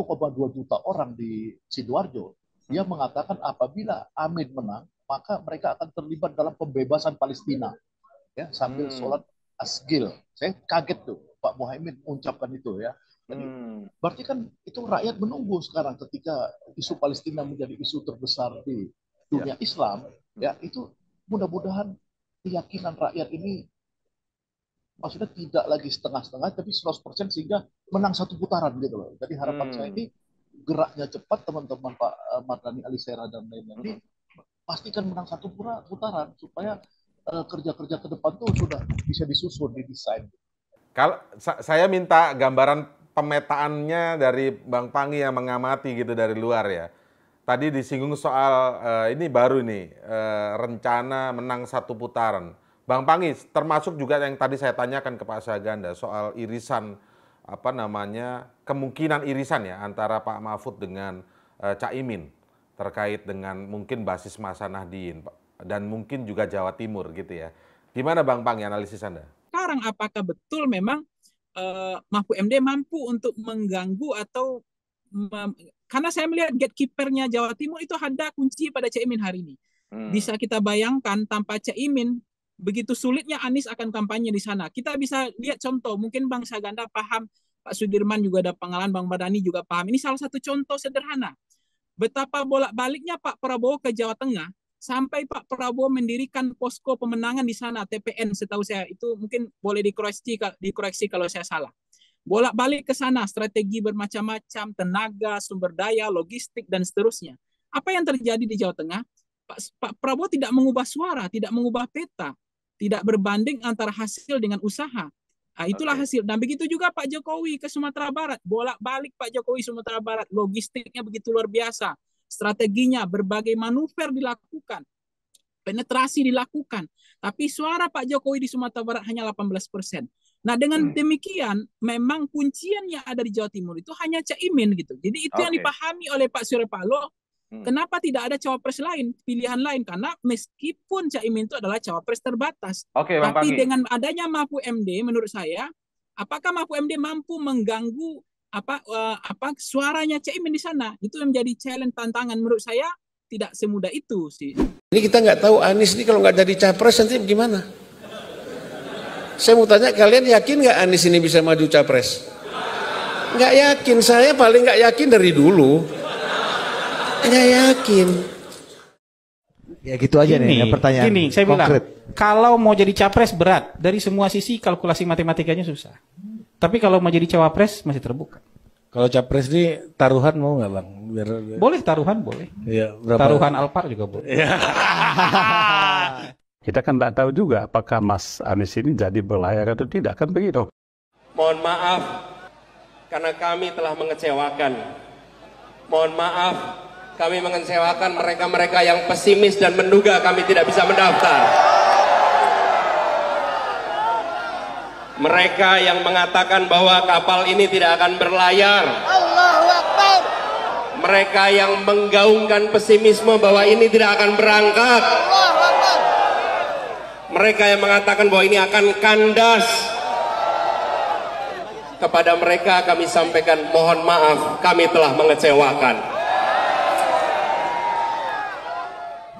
juta orang di Sidoarjo, dia mengatakan apabila Amin menang, maka mereka akan terlibat dalam pembebasan Palestina. Ya, sambil hmm. sholat asgil. Saya kaget tuh Pak Muhaimin mengucapkan itu ya. Jadi, hmm. Berarti kan itu rakyat menunggu sekarang ketika isu Palestina menjadi isu terbesar di dunia ya. Islam. Ya, hmm. itu mudah-mudahan keyakinan rakyat ini maksudnya tidak lagi setengah-setengah tapi 100% sehingga menang satu putaran gitu loh. Jadi harapan hmm. saya ini geraknya cepat teman-teman Pak eh, Mardani Alisera dan lain-lain ini hmm. pastikan menang satu putaran supaya kerja eh, kerja-kerja ke depan tuh sudah bisa disusun, didesain. Kalau saya minta gambaran pemetaannya dari Bang Pangi yang mengamati gitu dari luar ya tadi disinggung soal uh, ini baru nih eh, uh, rencana menang satu putaran. Bang Pangis, termasuk juga yang tadi saya tanyakan ke Pak Saganda soal irisan apa namanya kemungkinan irisan ya antara Pak Mahfud dengan uh, Cak Imin terkait dengan mungkin basis masa Nahdien dan mungkin juga Jawa Timur gitu ya. Gimana Bang Pang analisis Anda? Sekarang apakah betul memang uh, Mahfud MD mampu untuk mengganggu atau karena saya melihat gatekeepernya Jawa Timur itu ada kunci pada Caimin hari ini. Hmm. Bisa kita bayangkan tanpa Caimin begitu sulitnya Anies akan kampanye di sana. Kita bisa lihat contoh, mungkin Bang Saganda paham, Pak Sudirman juga ada pengalaman, Bang Badani juga paham. Ini salah satu contoh sederhana. Betapa bolak-baliknya Pak Prabowo ke Jawa Tengah sampai Pak Prabowo mendirikan posko pemenangan di sana TPN setahu saya itu mungkin boleh dikoreksi dikoreksi kalau saya salah bolak-balik ke sana, strategi bermacam-macam, tenaga, sumber daya, logistik dan seterusnya. Apa yang terjadi di Jawa Tengah? Pak, Pak Prabowo tidak mengubah suara, tidak mengubah peta, tidak berbanding antara hasil dengan usaha. Nah, itulah okay. hasil. Dan begitu juga Pak Jokowi ke Sumatera Barat, bolak-balik Pak Jokowi Sumatera Barat, logistiknya begitu luar biasa, strateginya berbagai manuver dilakukan, penetrasi dilakukan. Tapi suara Pak Jokowi di Sumatera Barat hanya 18 persen. Nah dengan hmm. demikian memang kuncian yang ada di Jawa Timur itu hanya caimin gitu. Jadi itu okay. yang dipahami oleh Pak Surya Paloh. Hmm. Kenapa tidak ada cawapres lain, pilihan lain? Karena meskipun caimin itu adalah cawapres terbatas, okay, tapi Pagi. dengan adanya Mahfud MD menurut saya, apakah Mahfud MD mampu mengganggu apa uh, apa suaranya caimin di sana? Itu yang menjadi challenge tantangan menurut saya tidak semudah itu sih. Ini kita nggak tahu Anies ini kalau nggak jadi capres nanti gimana? Saya mau tanya kalian yakin nggak Anies ini bisa maju capres? Nggak yakin, saya paling nggak yakin dari dulu. Nggak yakin. Ya gitu aja gini, nih ya pertanyaan. Gini, saya konkret. bilang, kalau mau jadi capres berat, dari semua sisi kalkulasi matematikanya susah. Tapi kalau mau jadi cawapres masih terbuka. Kalau capres ini taruhan mau nggak bang? Biar, Boleh taruhan boleh. Ya, berapa? Taruhan Alpar juga boleh. Ya. Kita kan nggak tahu juga apakah Mas Anies ini jadi berlayar atau tidak kan begitu. Mohon maaf karena kami telah mengecewakan. Mohon maaf kami mengecewakan mereka-mereka yang pesimis dan menduga kami tidak bisa mendaftar. mereka yang mengatakan bahwa kapal ini tidak akan berlayar. Allahu Akbar. Mereka yang menggaungkan pesimisme bahwa ini tidak akan berangkat. Allahu Akbar. Mereka yang mengatakan bahwa ini akan kandas. Kepada mereka kami sampaikan mohon maaf kami telah mengecewakan.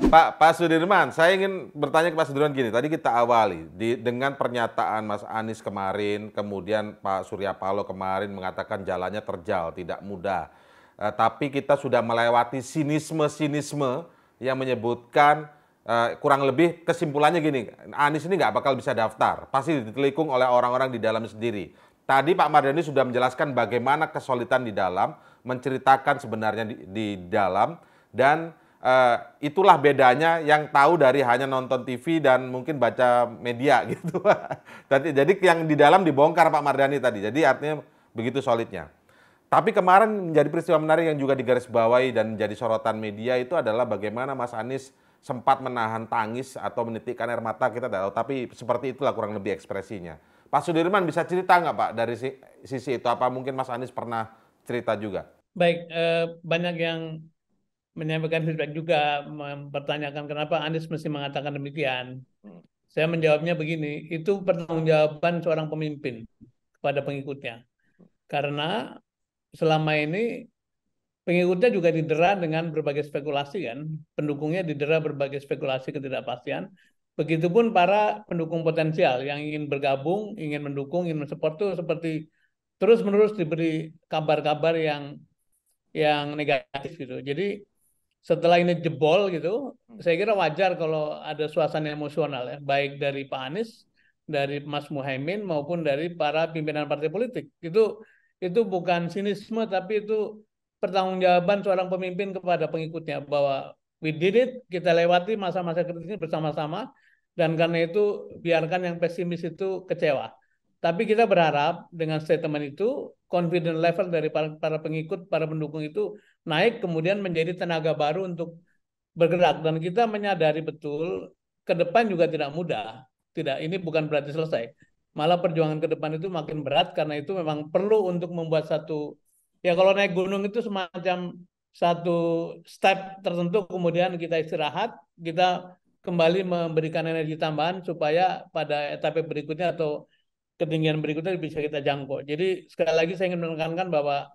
Pak Pak Sudirman, saya ingin bertanya ke Pak Sudirman gini. Tadi kita awali di, dengan pernyataan Mas Anies kemarin, kemudian Pak Surya Paloh kemarin mengatakan jalannya terjal, tidak mudah. E, tapi kita sudah melewati sinisme-sinisme yang menyebutkan e, kurang lebih kesimpulannya gini, Anies ini nggak bakal bisa daftar, pasti ditelikung oleh orang-orang di dalam sendiri. Tadi Pak Mardani sudah menjelaskan bagaimana kesulitan di dalam, menceritakan sebenarnya di, di dalam dan uh, itulah bedanya yang tahu dari hanya nonton TV dan mungkin baca media gitu. jadi, jadi yang di dalam dibongkar Pak Mardhani tadi. Jadi artinya begitu solidnya. Tapi kemarin menjadi peristiwa menarik yang juga digarisbawahi dan menjadi sorotan media itu adalah bagaimana Mas Anies sempat menahan tangis atau menitikkan air mata kita tidak tahu. Tapi seperti itulah kurang lebih ekspresinya. Pak Sudirman bisa cerita nggak Pak dari sisi itu? Apa mungkin Mas Anies pernah cerita juga? Baik, eh, banyak yang menyampaikan feedback juga mempertanyakan kenapa Anies mesti mengatakan demikian. Hmm. Saya menjawabnya begini, itu pertanggungjawaban seorang pemimpin kepada pengikutnya. Karena selama ini pengikutnya juga didera dengan berbagai spekulasi kan, pendukungnya didera berbagai spekulasi ketidakpastian. Begitupun para pendukung potensial yang ingin bergabung, ingin mendukung, ingin mensupport itu seperti terus-menerus diberi kabar-kabar yang yang negatif gitu. Jadi setelah ini jebol gitu, hmm. saya kira wajar kalau ada suasana emosional ya, baik dari Pak Anies, dari Mas Muhaimin maupun dari para pimpinan partai politik. Itu itu bukan sinisme tapi itu pertanggungjawaban seorang pemimpin kepada pengikutnya bahwa we did it, kita lewati masa-masa kritis ini bersama-sama dan karena itu biarkan yang pesimis itu kecewa. Tapi kita berharap dengan statement itu confident level dari para, para pengikut, para pendukung itu naik kemudian menjadi tenaga baru untuk bergerak dan kita menyadari betul ke depan juga tidak mudah. Tidak ini bukan berarti selesai. Malah perjuangan ke depan itu makin berat karena itu memang perlu untuk membuat satu ya kalau naik gunung itu semacam satu step tertentu kemudian kita istirahat, kita kembali memberikan energi tambahan supaya pada etape berikutnya atau ketinggian berikutnya bisa kita jangkau. Jadi sekali lagi saya ingin menekankan bahwa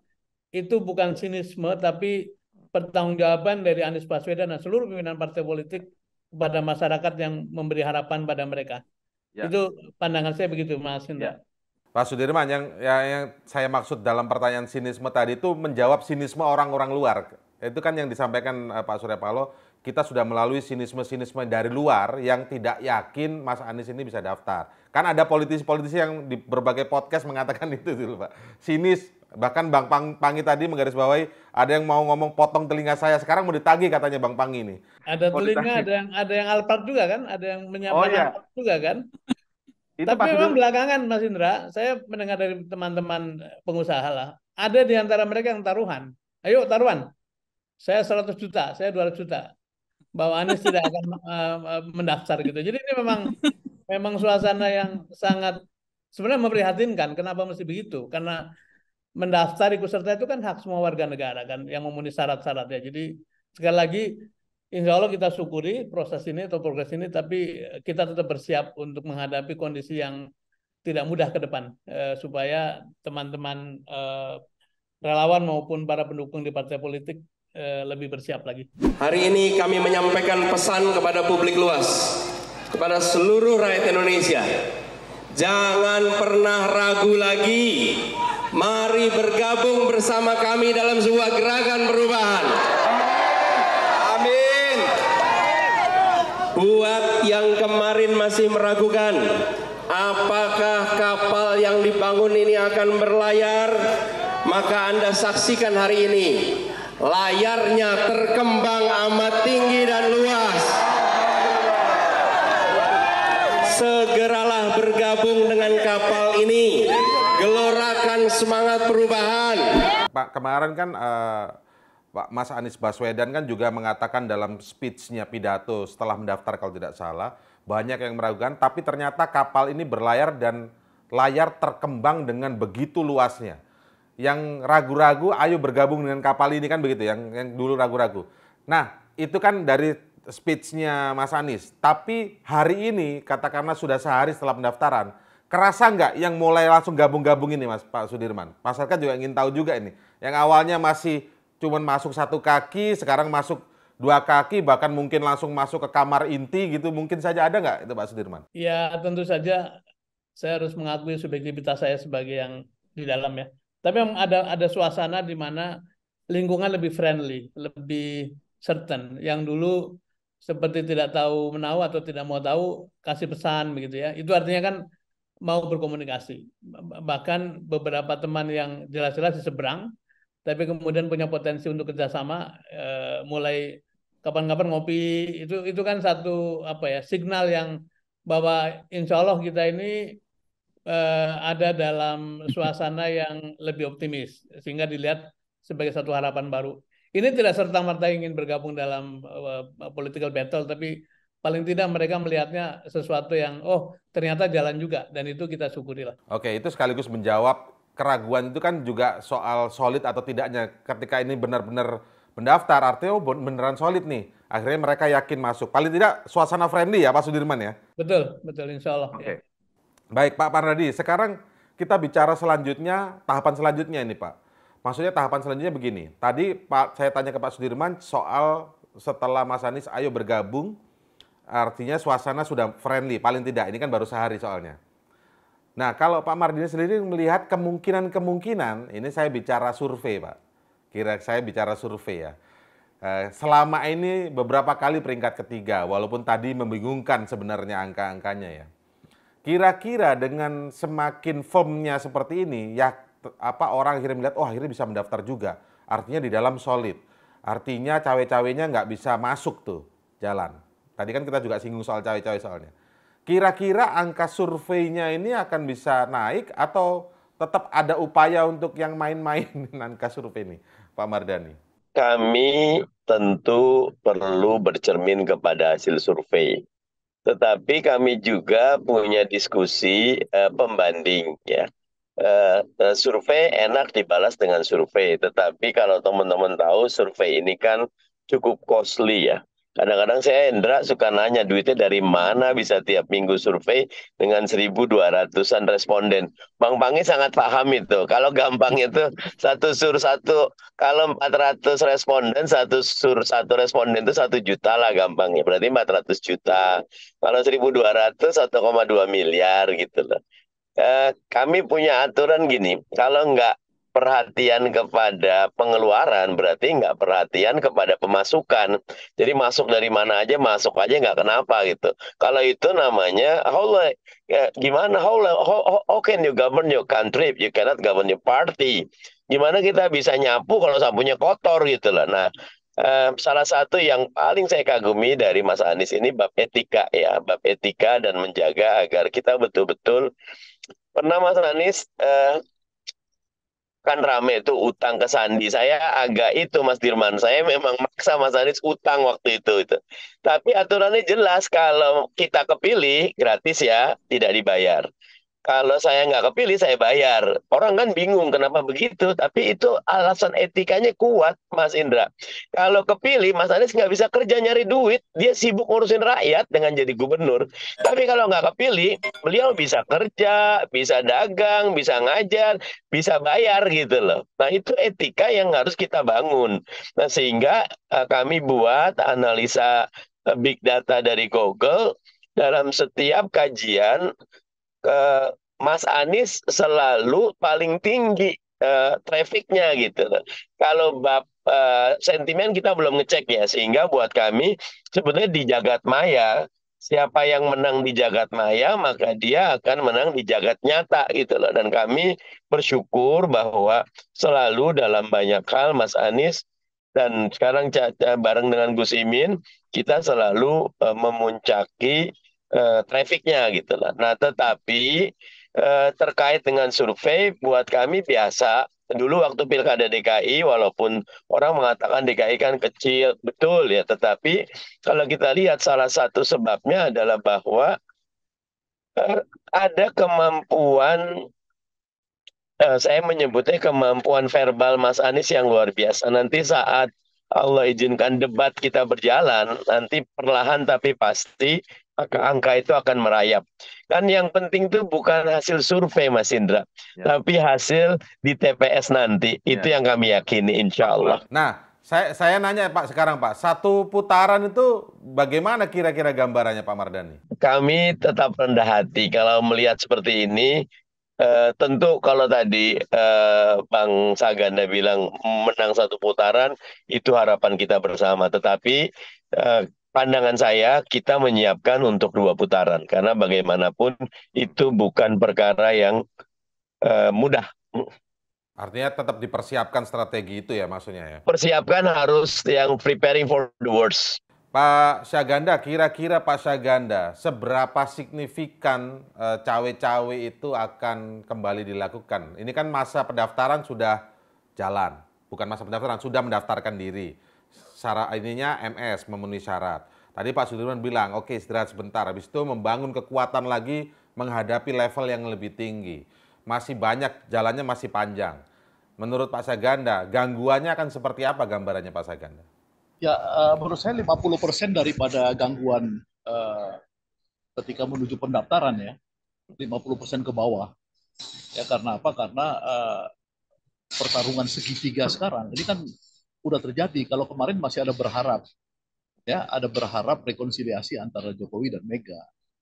itu bukan sinisme tapi pertanggungjawaban dari Anies Baswedan dan seluruh pimpinan partai politik kepada masyarakat yang memberi harapan pada mereka. Ya. Itu pandangan saya begitu Mas Indra. Ya. Pak Sudirman, yang, yang, yang saya maksud dalam pertanyaan sinisme tadi itu menjawab sinisme orang-orang luar. Itu kan yang disampaikan eh, Pak Surya Paloh, kita sudah melalui sinisme-sinisme dari luar yang tidak yakin Mas Anies ini bisa daftar. Kan ada politisi-politisi yang di berbagai podcast mengatakan itu dulu Pak. Sinis, Bahkan Bang Pang, Pangi tadi menggarisbawahi ada yang mau ngomong potong telinga saya sekarang mau ditagi katanya Bang Pangi ini. Ada mau telinga, ditagi. ada yang ada yang Alphard juga kan, ada yang menyapa oh, iya. juga kan. Itu Tapi memang belakangan Mas Indra, saya mendengar dari teman-teman pengusaha lah, ada di antara mereka yang taruhan. Ayo taruhan. Saya 100 juta, saya 200 juta. Bahwa Anies tidak akan uh, mendaftar gitu. Jadi ini memang memang suasana yang sangat sebenarnya memprihatinkan. Kenapa mesti begitu? Karena mendaftar ikut serta itu kan hak semua warga negara kan yang memenuhi syarat syarat ya Jadi sekali lagi insya Allah kita syukuri proses ini atau progres ini, tapi eh, kita tetap bersiap untuk menghadapi kondisi yang tidak mudah ke depan eh, supaya teman-teman eh, relawan maupun para pendukung di partai politik eh, lebih bersiap lagi. Hari ini kami menyampaikan pesan kepada publik luas, kepada seluruh rakyat Indonesia. Jangan pernah ragu lagi Mari bergabung bersama kami dalam sebuah gerakan perubahan. Amin. Buat yang kemarin masih meragukan, apakah kapal yang dibangun ini akan berlayar? Maka Anda saksikan hari ini, layarnya terkembang amat tinggi dan luas. semangat perubahan. Pak, kemarin kan uh, Pak Mas Anies Baswedan kan juga mengatakan dalam speech-nya pidato setelah mendaftar kalau tidak salah, banyak yang meragukan tapi ternyata kapal ini berlayar dan layar terkembang dengan begitu luasnya. Yang ragu-ragu ayo bergabung dengan kapal ini kan begitu yang yang dulu ragu-ragu. Nah, itu kan dari speech-nya Mas Anies. Tapi hari ini katakanlah sudah sehari setelah pendaftaran, Kerasa nggak yang mulai langsung gabung-gabung ini Mas Pak Sudirman? Masyarakat juga ingin tahu juga ini. Yang awalnya masih cuman masuk satu kaki, sekarang masuk dua kaki, bahkan mungkin langsung masuk ke kamar inti gitu. Mungkin saja ada nggak itu Pak Sudirman? Ya tentu saja saya harus mengakui subjektivitas saya sebagai yang di dalam ya. Tapi memang ada ada suasana di mana lingkungan lebih friendly, lebih certain. Yang dulu seperti tidak tahu menahu atau tidak mau tahu kasih pesan begitu ya. Itu artinya kan mau berkomunikasi. Bahkan beberapa teman yang jelas-jelas di seberang, tapi kemudian punya potensi untuk kerjasama, eh, mulai kapan-kapan ngopi, itu itu kan satu apa ya signal yang bahwa insya Allah kita ini eh, ada dalam suasana yang lebih optimis, sehingga dilihat sebagai satu harapan baru. Ini tidak serta-merta ingin bergabung dalam uh, political battle, tapi paling tidak mereka melihatnya sesuatu yang oh ternyata jalan juga dan itu kita syukurilah. Oke, itu sekaligus menjawab keraguan itu kan juga soal solid atau tidaknya ketika ini benar-benar mendaftar artinya oh beneran solid nih. Akhirnya mereka yakin masuk. Paling tidak suasana friendly ya Pak Sudirman ya. Betul, betul insya Allah. Ya. Oke. Ya. Baik Pak Parnadi, sekarang kita bicara selanjutnya, tahapan selanjutnya ini Pak. Maksudnya tahapan selanjutnya begini. Tadi Pak saya tanya ke Pak Sudirman soal setelah Mas Anies ayo bergabung Artinya suasana sudah friendly, paling tidak. Ini kan baru sehari soalnya. Nah, kalau Pak Mardini sendiri melihat kemungkinan-kemungkinan, ini saya bicara survei, Pak. Kira saya bicara survei ya. Eh, selama ini beberapa kali peringkat ketiga, walaupun tadi membingungkan sebenarnya angka-angkanya ya. Kira-kira dengan semakin firmnya seperti ini, ya apa orang akhirnya melihat, oh akhirnya bisa mendaftar juga. Artinya di dalam solid. Artinya cawe-cawenya nggak bisa masuk tuh jalan. Tadi kan kita juga singgung soal cawe-cawe soalnya. Kira-kira angka surveinya ini akan bisa naik atau tetap ada upaya untuk yang main-main angka survei ini, Pak Mardani? Kami tentu perlu bercermin kepada hasil survei. Tetapi kami juga punya diskusi eh, pembanding ya. Eh, eh, survei enak dibalas dengan survei, tetapi kalau teman-teman tahu survei ini kan cukup costly ya Kadang-kadang saya Hendra suka nanya duitnya dari mana bisa tiap minggu survei dengan 1.200an responden. Bang Pangi sangat paham itu. Kalau gampang itu satu sur satu, kalau 400 responden satu sur satu responden itu satu juta lah gampangnya. Berarti 400 juta. Kalau 1.200 1,2 miliar gitu loh. Eh, kami punya aturan gini, kalau nggak perhatian kepada pengeluaran berarti nggak perhatian kepada pemasukan. Jadi masuk dari mana aja masuk aja nggak kenapa gitu. Kalau itu namanya how ya, gimana how, how how can you govern your country if you cannot govern your party? Gimana kita bisa nyapu kalau sampunya kotor gitu loh. Nah, eh, salah satu yang paling saya kagumi dari Mas Anies ini bab etika ya, bab etika dan menjaga agar kita betul-betul pernah Mas Anies eh, kan rame itu utang ke Sandi. Saya agak itu Mas Dirman, saya memang maksa Mas Anies utang waktu itu itu. Tapi aturannya jelas kalau kita kepilih gratis ya, tidak dibayar kalau saya nggak kepilih saya bayar. Orang kan bingung kenapa begitu, tapi itu alasan etikanya kuat Mas Indra. Kalau kepilih Mas Anies nggak bisa kerja nyari duit, dia sibuk ngurusin rakyat dengan jadi gubernur. Tapi kalau nggak kepilih, beliau bisa kerja, bisa dagang, bisa ngajar, bisa bayar gitu loh. Nah itu etika yang harus kita bangun. Nah sehingga uh, kami buat analisa eh, big data dari Google dalam setiap kajian Eh, Mas Anies selalu paling tinggi uh, trafficnya gitu. Kalau bab uh, eh, sentimen kita belum ngecek ya, sehingga buat kami sebenarnya di jagat maya siapa yang menang di jagat maya maka dia akan menang di jagat nyata gitu loh. Dan kami bersyukur bahwa selalu dalam banyak hal Mas Anies dan sekarang bareng dengan Gus Imin kita selalu uh, memuncaki uh, trafficnya gitu lah. Nah tetapi uh, terkait dengan survei buat kami biasa dulu waktu pilkada DKI walaupun orang mengatakan DKI kan kecil betul ya tetapi kalau kita lihat salah satu sebabnya adalah bahwa eh, ada kemampuan saya menyebutnya kemampuan verbal Mas Anies yang luar biasa nanti saat Allah izinkan debat kita berjalan nanti perlahan tapi pasti angka itu akan merayap. Kan yang penting itu bukan hasil survei Mas Indra, ya. tapi hasil di TPS nanti. Ya. Itu yang kami yakini insya Allah. Nah, saya saya nanya Pak sekarang Pak, satu putaran itu bagaimana kira-kira gambarannya Pak Mardani? Kami tetap rendah hati kalau melihat seperti ini. Eh, tentu kalau tadi eh, Bang Saganda bilang menang satu putaran itu harapan kita bersama. Tetapi eh, pandangan saya kita menyiapkan untuk dua putaran karena bagaimanapun itu bukan perkara yang uh, mudah. Artinya tetap dipersiapkan strategi itu ya maksudnya ya. Persiapkan harus yang preparing for the worst. Pak Syaganda, kira-kira Pak Syaganda, seberapa signifikan eh, cawe-cawe uh, itu akan kembali dilakukan? Ini kan masa pendaftaran sudah jalan, bukan masa pendaftaran, sudah mendaftarkan diri syarat ininya MS memenuhi syarat. Tadi Pak Sudirman bilang, oke okay, istirahat sebentar, habis itu membangun kekuatan lagi menghadapi level yang lebih tinggi. Masih banyak, jalannya masih panjang. Menurut Pak Saganda, gangguannya akan seperti apa gambarannya Pak Saganda? Ya, uh, menurut saya 50% persen daripada gangguan uh, ketika menuju pendaftaran ya, 50% persen ke bawah. Ya karena apa? Karena uh, pertarungan segitiga sekarang, ini kan udah terjadi. Kalau kemarin masih ada berharap, ya ada berharap rekonsiliasi antara Jokowi dan Mega.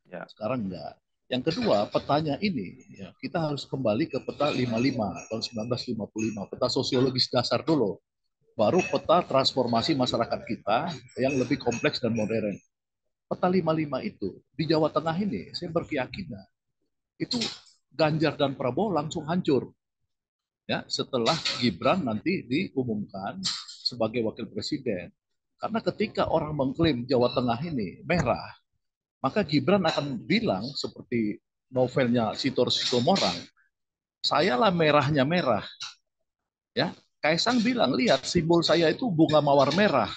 Ya. Sekarang enggak. Yang kedua, petanya ini ya, kita harus kembali ke peta 55 tahun 1955, peta sosiologis dasar dulu. Baru peta transformasi masyarakat kita yang lebih kompleks dan modern. Peta 55 itu di Jawa Tengah ini saya berkeyakinan itu Ganjar dan Prabowo langsung hancur. Ya, setelah Gibran nanti diumumkan sebagai wakil presiden. Karena ketika orang mengklaim Jawa Tengah ini merah, maka Gibran akan bilang seperti novelnya Sitor Sitomorang, lah merahnya merah. Ya, Kaisang bilang, lihat simbol saya itu bunga mawar merah.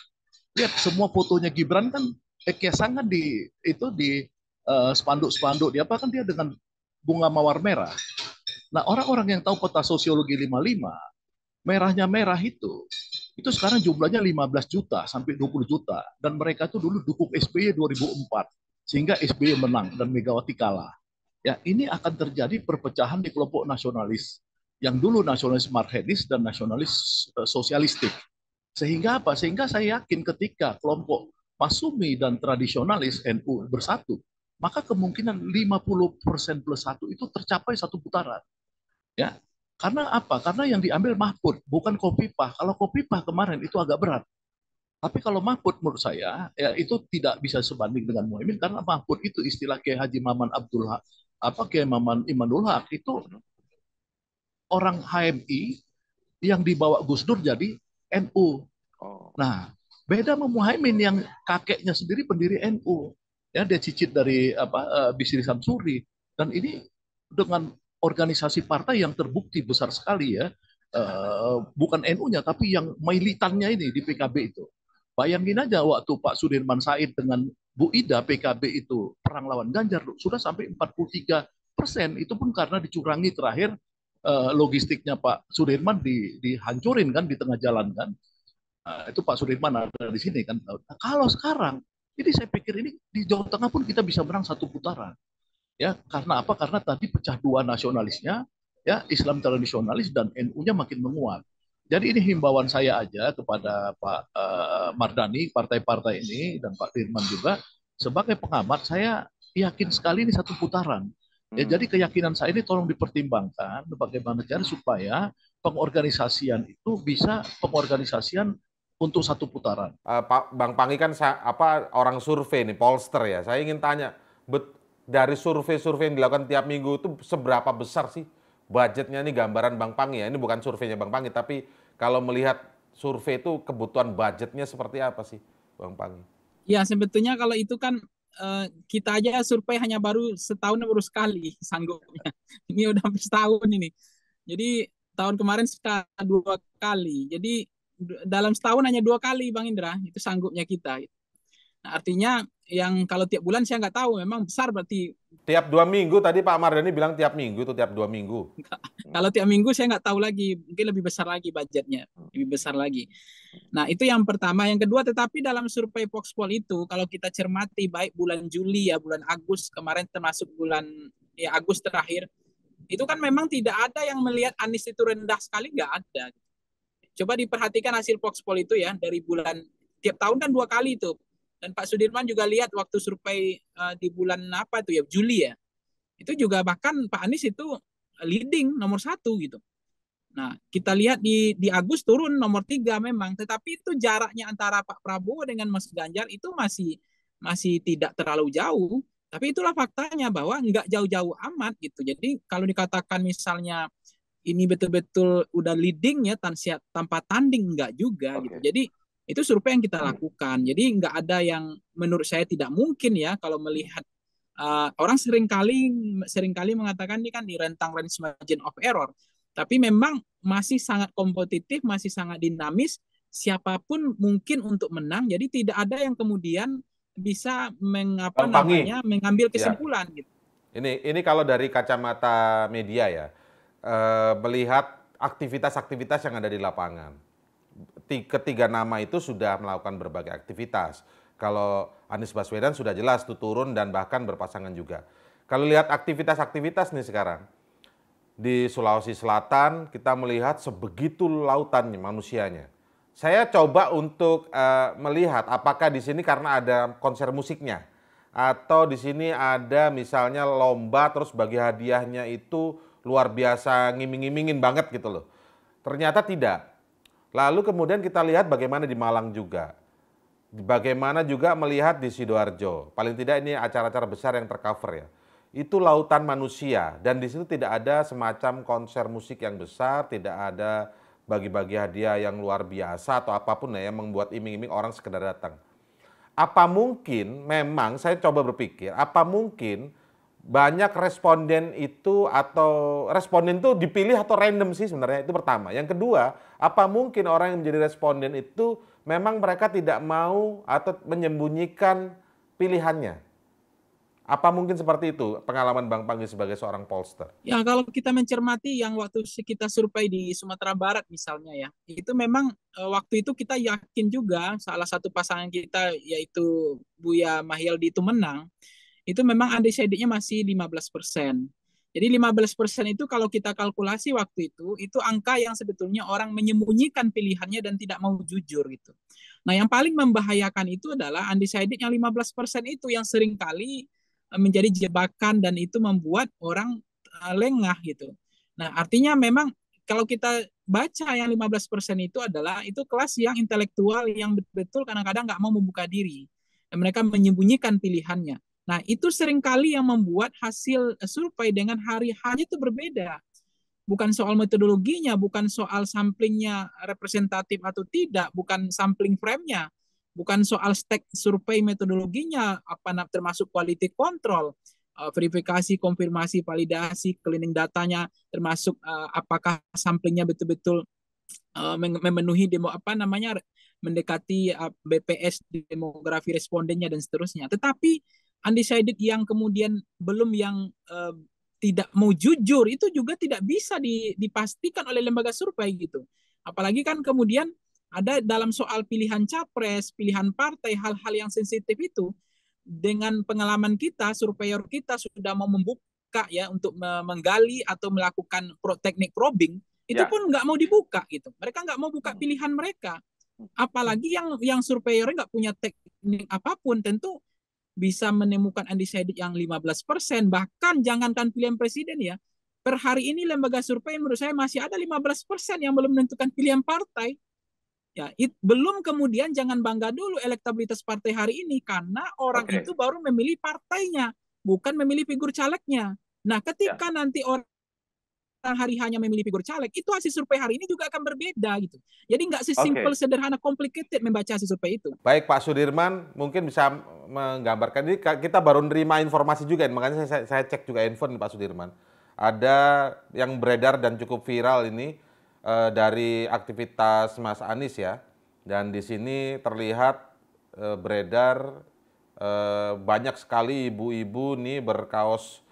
Lihat semua fotonya Gibran kan eh, Kaisang kan di itu di eh, spanduk-spanduk uh, dia apa kan dia dengan bunga mawar merah. Nah, orang-orang yang tahu peta sosiologi 55, merahnya merah itu itu sekarang jumlahnya 15 juta sampai 20 juta dan mereka itu dulu dukung SBY 2004 sehingga SBY menang dan Megawati kalah. Ya, ini akan terjadi perpecahan di kelompok nasionalis yang dulu nasionalis marxis dan nasionalis eh, sosialistik. Sehingga apa? Sehingga saya yakin ketika kelompok Pasumi dan tradisionalis NU bersatu, maka kemungkinan 50% plus satu itu tercapai satu putaran. Ya, karena apa? Karena yang diambil Mahfud, bukan Kopipah. Kalau Kopipah kemarin itu agak berat. Tapi kalau Mahfud menurut saya ya itu tidak bisa sebanding dengan Muhammad. karena Mahfud itu istilah Kiai Haji Maman Abdullah apa Kiai Maman Imanul Haq itu orang HMI yang dibawa Gus Dur jadi NU. Oh. Nah, beda sama Muhammad yang kakeknya sendiri pendiri NU. Ya dia cicit dari apa uh, eh, Bisri Samsuri dan ini dengan organisasi partai yang terbukti besar sekali ya, eh, bukan NU-nya tapi yang militannya ini di PKB itu. Bayangin aja waktu Pak Sudirman Said dengan Bu Ida PKB itu perang lawan Ganjar sudah sampai 43 persen itu pun karena dicurangi terakhir eh, logistiknya Pak Sudirman di, dihancurin kan di tengah jalan kan. Nah, itu Pak Sudirman ada di sini kan. Nah, kalau sekarang, ini saya pikir ini di Jawa Tengah pun kita bisa menang satu putaran ya karena apa karena tadi pecah dua nasionalisnya ya Islam tradisionalis dan NU-nya makin menguat jadi ini himbauan saya aja kepada Pak uh, eh, Mardani partai-partai ini dan Pak Firman juga sebagai pengamat saya yakin sekali ini satu putaran ya hmm. jadi keyakinan saya ini tolong dipertimbangkan bagaimana cara supaya pengorganisasian itu bisa pengorganisasian untuk satu putaran. Uh, Pak Bang Pangi kan apa orang survei nih, polster ya. Saya ingin tanya, bet, dari survei-survei yang dilakukan tiap minggu itu seberapa besar sih budgetnya ini gambaran Bang Pangi ya? Ini bukan surveinya Bang Pangi, tapi kalau melihat survei itu kebutuhan budgetnya seperti apa sih Bang Pangi? Ya sebetulnya kalau itu kan eh, kita aja survei hanya baru setahun baru sekali sanggupnya. Ini udah hampir setahun ini. Jadi tahun kemarin sudah dua kali. Jadi dalam setahun hanya dua kali Bang Indra itu sanggupnya kita. Nah, artinya yang kalau tiap bulan saya nggak tahu memang besar berarti tiap dua minggu tadi Pak Mardani bilang tiap minggu itu tiap dua minggu kalau tiap minggu saya nggak tahu lagi mungkin lebih besar lagi budgetnya lebih besar lagi nah itu yang pertama yang kedua tetapi dalam survei Foxpol itu kalau kita cermati baik bulan Juli ya bulan Agus kemarin termasuk bulan ya Agus terakhir itu kan memang tidak ada yang melihat Anies itu rendah sekali nggak ada coba diperhatikan hasil Foxpol itu ya dari bulan tiap tahun kan dua kali itu dan Pak Sudirman juga lihat waktu survei uh, di bulan apa tuh ya Juli ya, itu juga bahkan Pak Anies itu leading nomor satu gitu. Nah kita lihat di di Agus turun nomor tiga memang, tetapi itu jaraknya antara Pak Prabowo dengan Mas Ganjar itu masih masih tidak terlalu jauh. Tapi itulah faktanya bahwa nggak jauh-jauh amat gitu. Jadi kalau dikatakan misalnya ini betul-betul udah leading ya tanpa tanding nggak juga okay. gitu. Jadi itu survei yang kita lakukan. Jadi nggak ada yang menurut saya tidak mungkin ya kalau melihat uh, orang seringkali seringkali mengatakan ini kan di rentang range margin of error. Tapi memang masih sangat kompetitif, masih sangat dinamis. Siapapun mungkin untuk menang. Jadi tidak ada yang kemudian bisa mengapa namanya mengambil ya. kesimpulan ya. gitu. Ini ini kalau dari kacamata media ya uh, melihat aktivitas-aktivitas yang ada di lapangan ketiga nama itu sudah melakukan berbagai aktivitas. Kalau Anies Baswedan sudah jelas itu turun dan bahkan berpasangan juga. Kalau lihat aktivitas-aktivitas nih sekarang, di Sulawesi Selatan kita melihat sebegitu lautan manusianya. Saya coba untuk uh, melihat apakah di sini karena ada konser musiknya atau di sini ada misalnya lomba terus bagi hadiahnya itu luar biasa ngiming-ngimingin banget gitu loh. Ternyata tidak. Lalu kemudian kita lihat bagaimana di Malang juga. Bagaimana juga melihat di Sidoarjo. Paling tidak ini acara-acara besar yang tercover ya. Itu lautan manusia dan di situ tidak ada semacam konser musik yang besar, tidak ada bagi-bagi hadiah yang luar biasa atau apapun ya, yang membuat iming-iming orang sekedar datang. Apa mungkin memang saya coba berpikir, apa mungkin banyak responden itu atau responden itu dipilih atau random sih sebenarnya itu pertama. Yang kedua, apa mungkin orang yang menjadi responden itu memang mereka tidak mau atau menyembunyikan pilihannya? Apa mungkin seperti itu pengalaman Bang Panggi sebagai seorang polster Ya kalau kita mencermati yang waktu kita survei di Sumatera Barat misalnya ya, itu memang eh, waktu itu kita yakin juga salah satu pasangan kita yaitu Buya Mahyaldi itu menang, itu memang undecidednya masih 15 persen. Jadi 15% itu kalau kita kalkulasi waktu itu, itu angka yang sebetulnya orang menyembunyikan pilihannya dan tidak mau jujur gitu. Nah yang paling membahayakan itu adalah undecided yang 15% itu yang seringkali eh, menjadi jebakan dan itu membuat orang eh, lengah gitu. Nah artinya memang kalau kita baca yang 15% itu adalah itu kelas yang intelektual yang betul-betul kadang-kadang nggak mau membuka diri. Dan mereka menyembunyikan pilihannya. Nah, itu seringkali yang membuat hasil eh, survei dengan hari-hari itu berbeda. Bukan soal metodologinya, bukan soal samplingnya representatif atau tidak, bukan sampling frame-nya, bukan soal stack survei metodologinya, apa termasuk quality control, eh, verifikasi, konfirmasi, validasi, cleaning datanya, termasuk eh, apakah samplingnya betul-betul memenuhi demo apa namanya mendekati BPS demografi respondennya dan seterusnya. Tetapi undecided yang kemudian belum yang uh, tidak mau jujur itu juga tidak bisa dipastikan oleh lembaga survei gitu. Apalagi kan kemudian ada dalam soal pilihan capres, pilihan partai, hal-hal yang sensitif itu dengan pengalaman kita, surveyor kita sudah mau membuka ya untuk menggali atau melakukan pro teknik probing, itu ya. pun nggak mau dibuka gitu. Mereka nggak mau buka hmm. pilihan mereka. Hmm. Apalagi yang yang surveyor nggak punya teknik apapun, tentu bisa menemukan undecided yang 15 persen, bahkan jangankan pilihan presiden ya, per hari ini lembaga survei menurut saya masih ada 15 persen yang belum menentukan pilihan partai. Ya, it, belum kemudian jangan bangga dulu elektabilitas partai hari ini karena orang okay. itu baru memilih partainya, bukan memilih figur calegnya. Nah, ketika ya. nanti orang hari hanya memilih figur caleg, itu hasil survei hari ini juga akan berbeda gitu. Jadi nggak sesimpel okay. sederhana complicated membaca hasil survei itu. Baik Pak Sudirman, mungkin bisa menggambarkan ini kita baru nerima informasi juga, makanya saya, saya cek juga info nih Pak Sudirman. Ada yang beredar dan cukup viral ini uh, dari aktivitas Mas Anies ya, dan di sini terlihat uh, beredar uh, banyak sekali ibu-ibu nih berkaos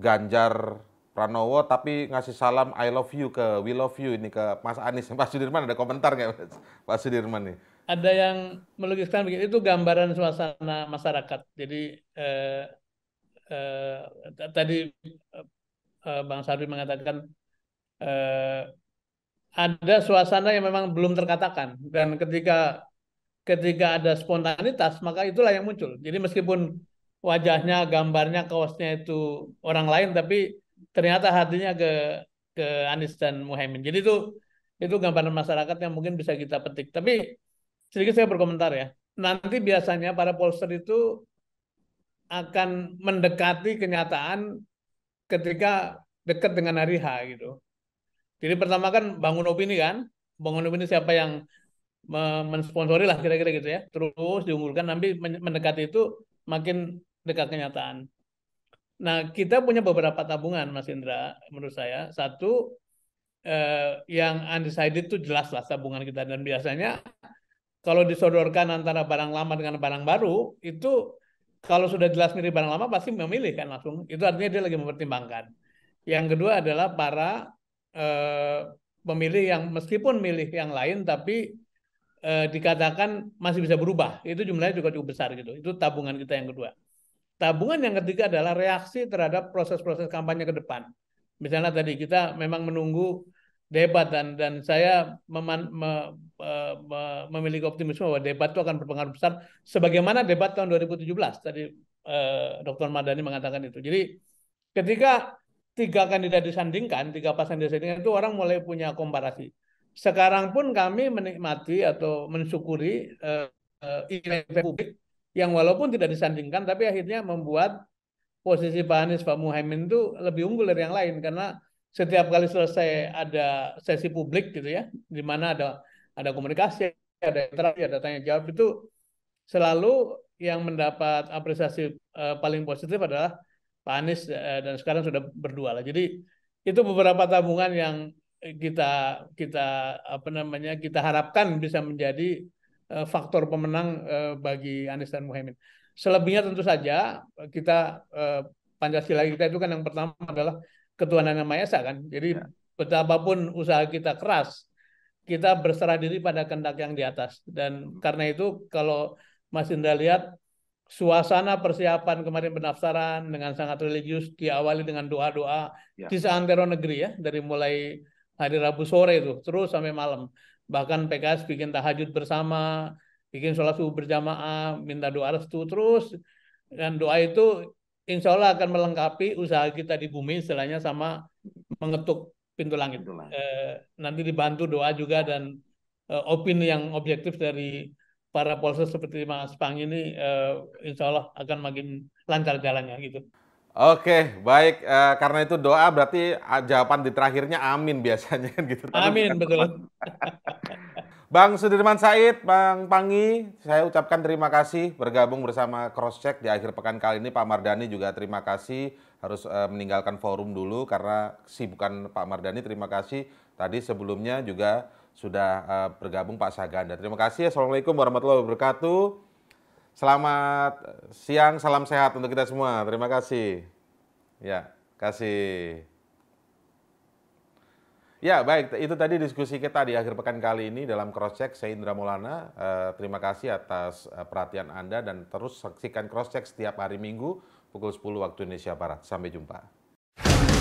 ganjar Pranowo tapi ngasih salam I love you ke we love you ini ke Mas Anies. Mas Sudirman ada komentar nggak Pak Sudirman nih? Ada yang melukiskan begitu itu gambaran suasana masyarakat. Jadi eh, eh, tadi eh, eh, Bang Sabri mengatakan eh, ada suasana yang memang belum terkatakan dan ketika ketika ada spontanitas maka itulah yang muncul. Jadi meskipun wajahnya, gambarnya, kaosnya itu orang lain tapi ternyata hatinya ke ke Anies dan Muhaimin. Jadi itu itu gambaran masyarakat yang mungkin bisa kita petik. Tapi sedikit saya berkomentar ya. Nanti biasanya para polster itu akan mendekati kenyataan ketika dekat dengan hari H gitu. Jadi pertama kan bangun opini kan, bangun opini siapa yang mensponsori lah kira-kira gitu ya. Terus diunggulkan nanti mendekati itu makin dekat kenyataan. Nah, kita punya beberapa tabungan, Mas Indra, menurut saya. Satu, eh, yang undecided itu jelas lah tabungan kita. Dan biasanya kalau disodorkan antara barang lama dengan barang baru, itu kalau sudah jelas mirip barang lama, pasti memilih kan langsung. Itu artinya dia lagi mempertimbangkan. Yang kedua adalah para eh, pemilih yang meskipun milih yang lain, tapi eh, dikatakan masih bisa berubah. Itu jumlahnya juga cukup besar gitu. Itu tabungan kita yang kedua. Tabungan yang ketiga adalah reaksi terhadap proses-proses kampanye ke depan. Misalnya tadi kita memang menunggu debat dan dan saya meman, me, e, me, memiliki optimisme bahwa debat itu akan berpengaruh besar sebagaimana debat tahun 2017 tadi eh, Dr. Madani mengatakan itu. Jadi ketika tiga kandidat disandingkan, tiga pasangan disandingkan itu orang mulai punya komparasi. Sekarang pun kami menikmati atau mensyukuri eh, eh, publik yang walaupun tidak disandingkan tapi akhirnya membuat posisi Pak Anies Pak Muhaimin itu lebih unggul dari yang lain karena setiap kali selesai ada sesi publik gitu ya di mana ada ada komunikasi ada interaksi ada tanya jawab itu selalu yang mendapat apresiasi uh, paling positif adalah Pak Anies uh, dan sekarang sudah berdua lah jadi itu beberapa tabungan yang kita kita apa namanya kita harapkan bisa menjadi Eh, faktor pemenang eh, bagi Anies dan Muhammad. Selebihnya tentu saja kita eh, Pancasila kita itu kan yang pertama adalah ketuhanan yang maha esa kan. Jadi ya. betapapun usaha kita keras, kita berserah diri pada kehendak yang di atas. Dan karena itu kalau Mas Indra lihat suasana persiapan kemarin pendaftaran dengan sangat religius diawali dengan doa-doa ya. di seantero negeri ya dari mulai hari Rabu sore itu terus sampai malam bahkan PKS bikin tahajud bersama, bikin sholat subuh berjamaah, minta doa restu terus, dan doa itu insya Allah akan melengkapi usaha kita di bumi, istilahnya sama mengetuk pintu langit. Pintu langit. Eh, nanti dibantu doa juga dan eh, opini yang objektif dari para polsek seperti Mas Pang ini, eh, insya Allah akan makin lancar jalannya gitu. Oke, baik. Uh, karena itu doa berarti ah, jawaban di terakhirnya amin biasanya kan gitu. Amin, betul. Bang Sudirman Said, Bang Pangi, saya ucapkan terima kasih bergabung bersama Crosscheck di akhir pekan kali ini. Pak Mardani juga terima kasih harus uh, meninggalkan forum dulu karena sibukan Pak Mardani. Terima kasih tadi sebelumnya juga sudah uh, bergabung Pak Saganda. Terima kasih. Assalamualaikum warahmatullahi wabarakatuh. Selamat siang, salam sehat untuk kita semua. Terima kasih. Ya, kasih. Ya, baik. Itu tadi diskusi kita di akhir pekan kali ini dalam cross check. Saya Indra Maulana. Eh, terima kasih atas eh, perhatian Anda dan terus saksikan cross check setiap hari Minggu pukul 10 waktu Indonesia Barat. Sampai jumpa.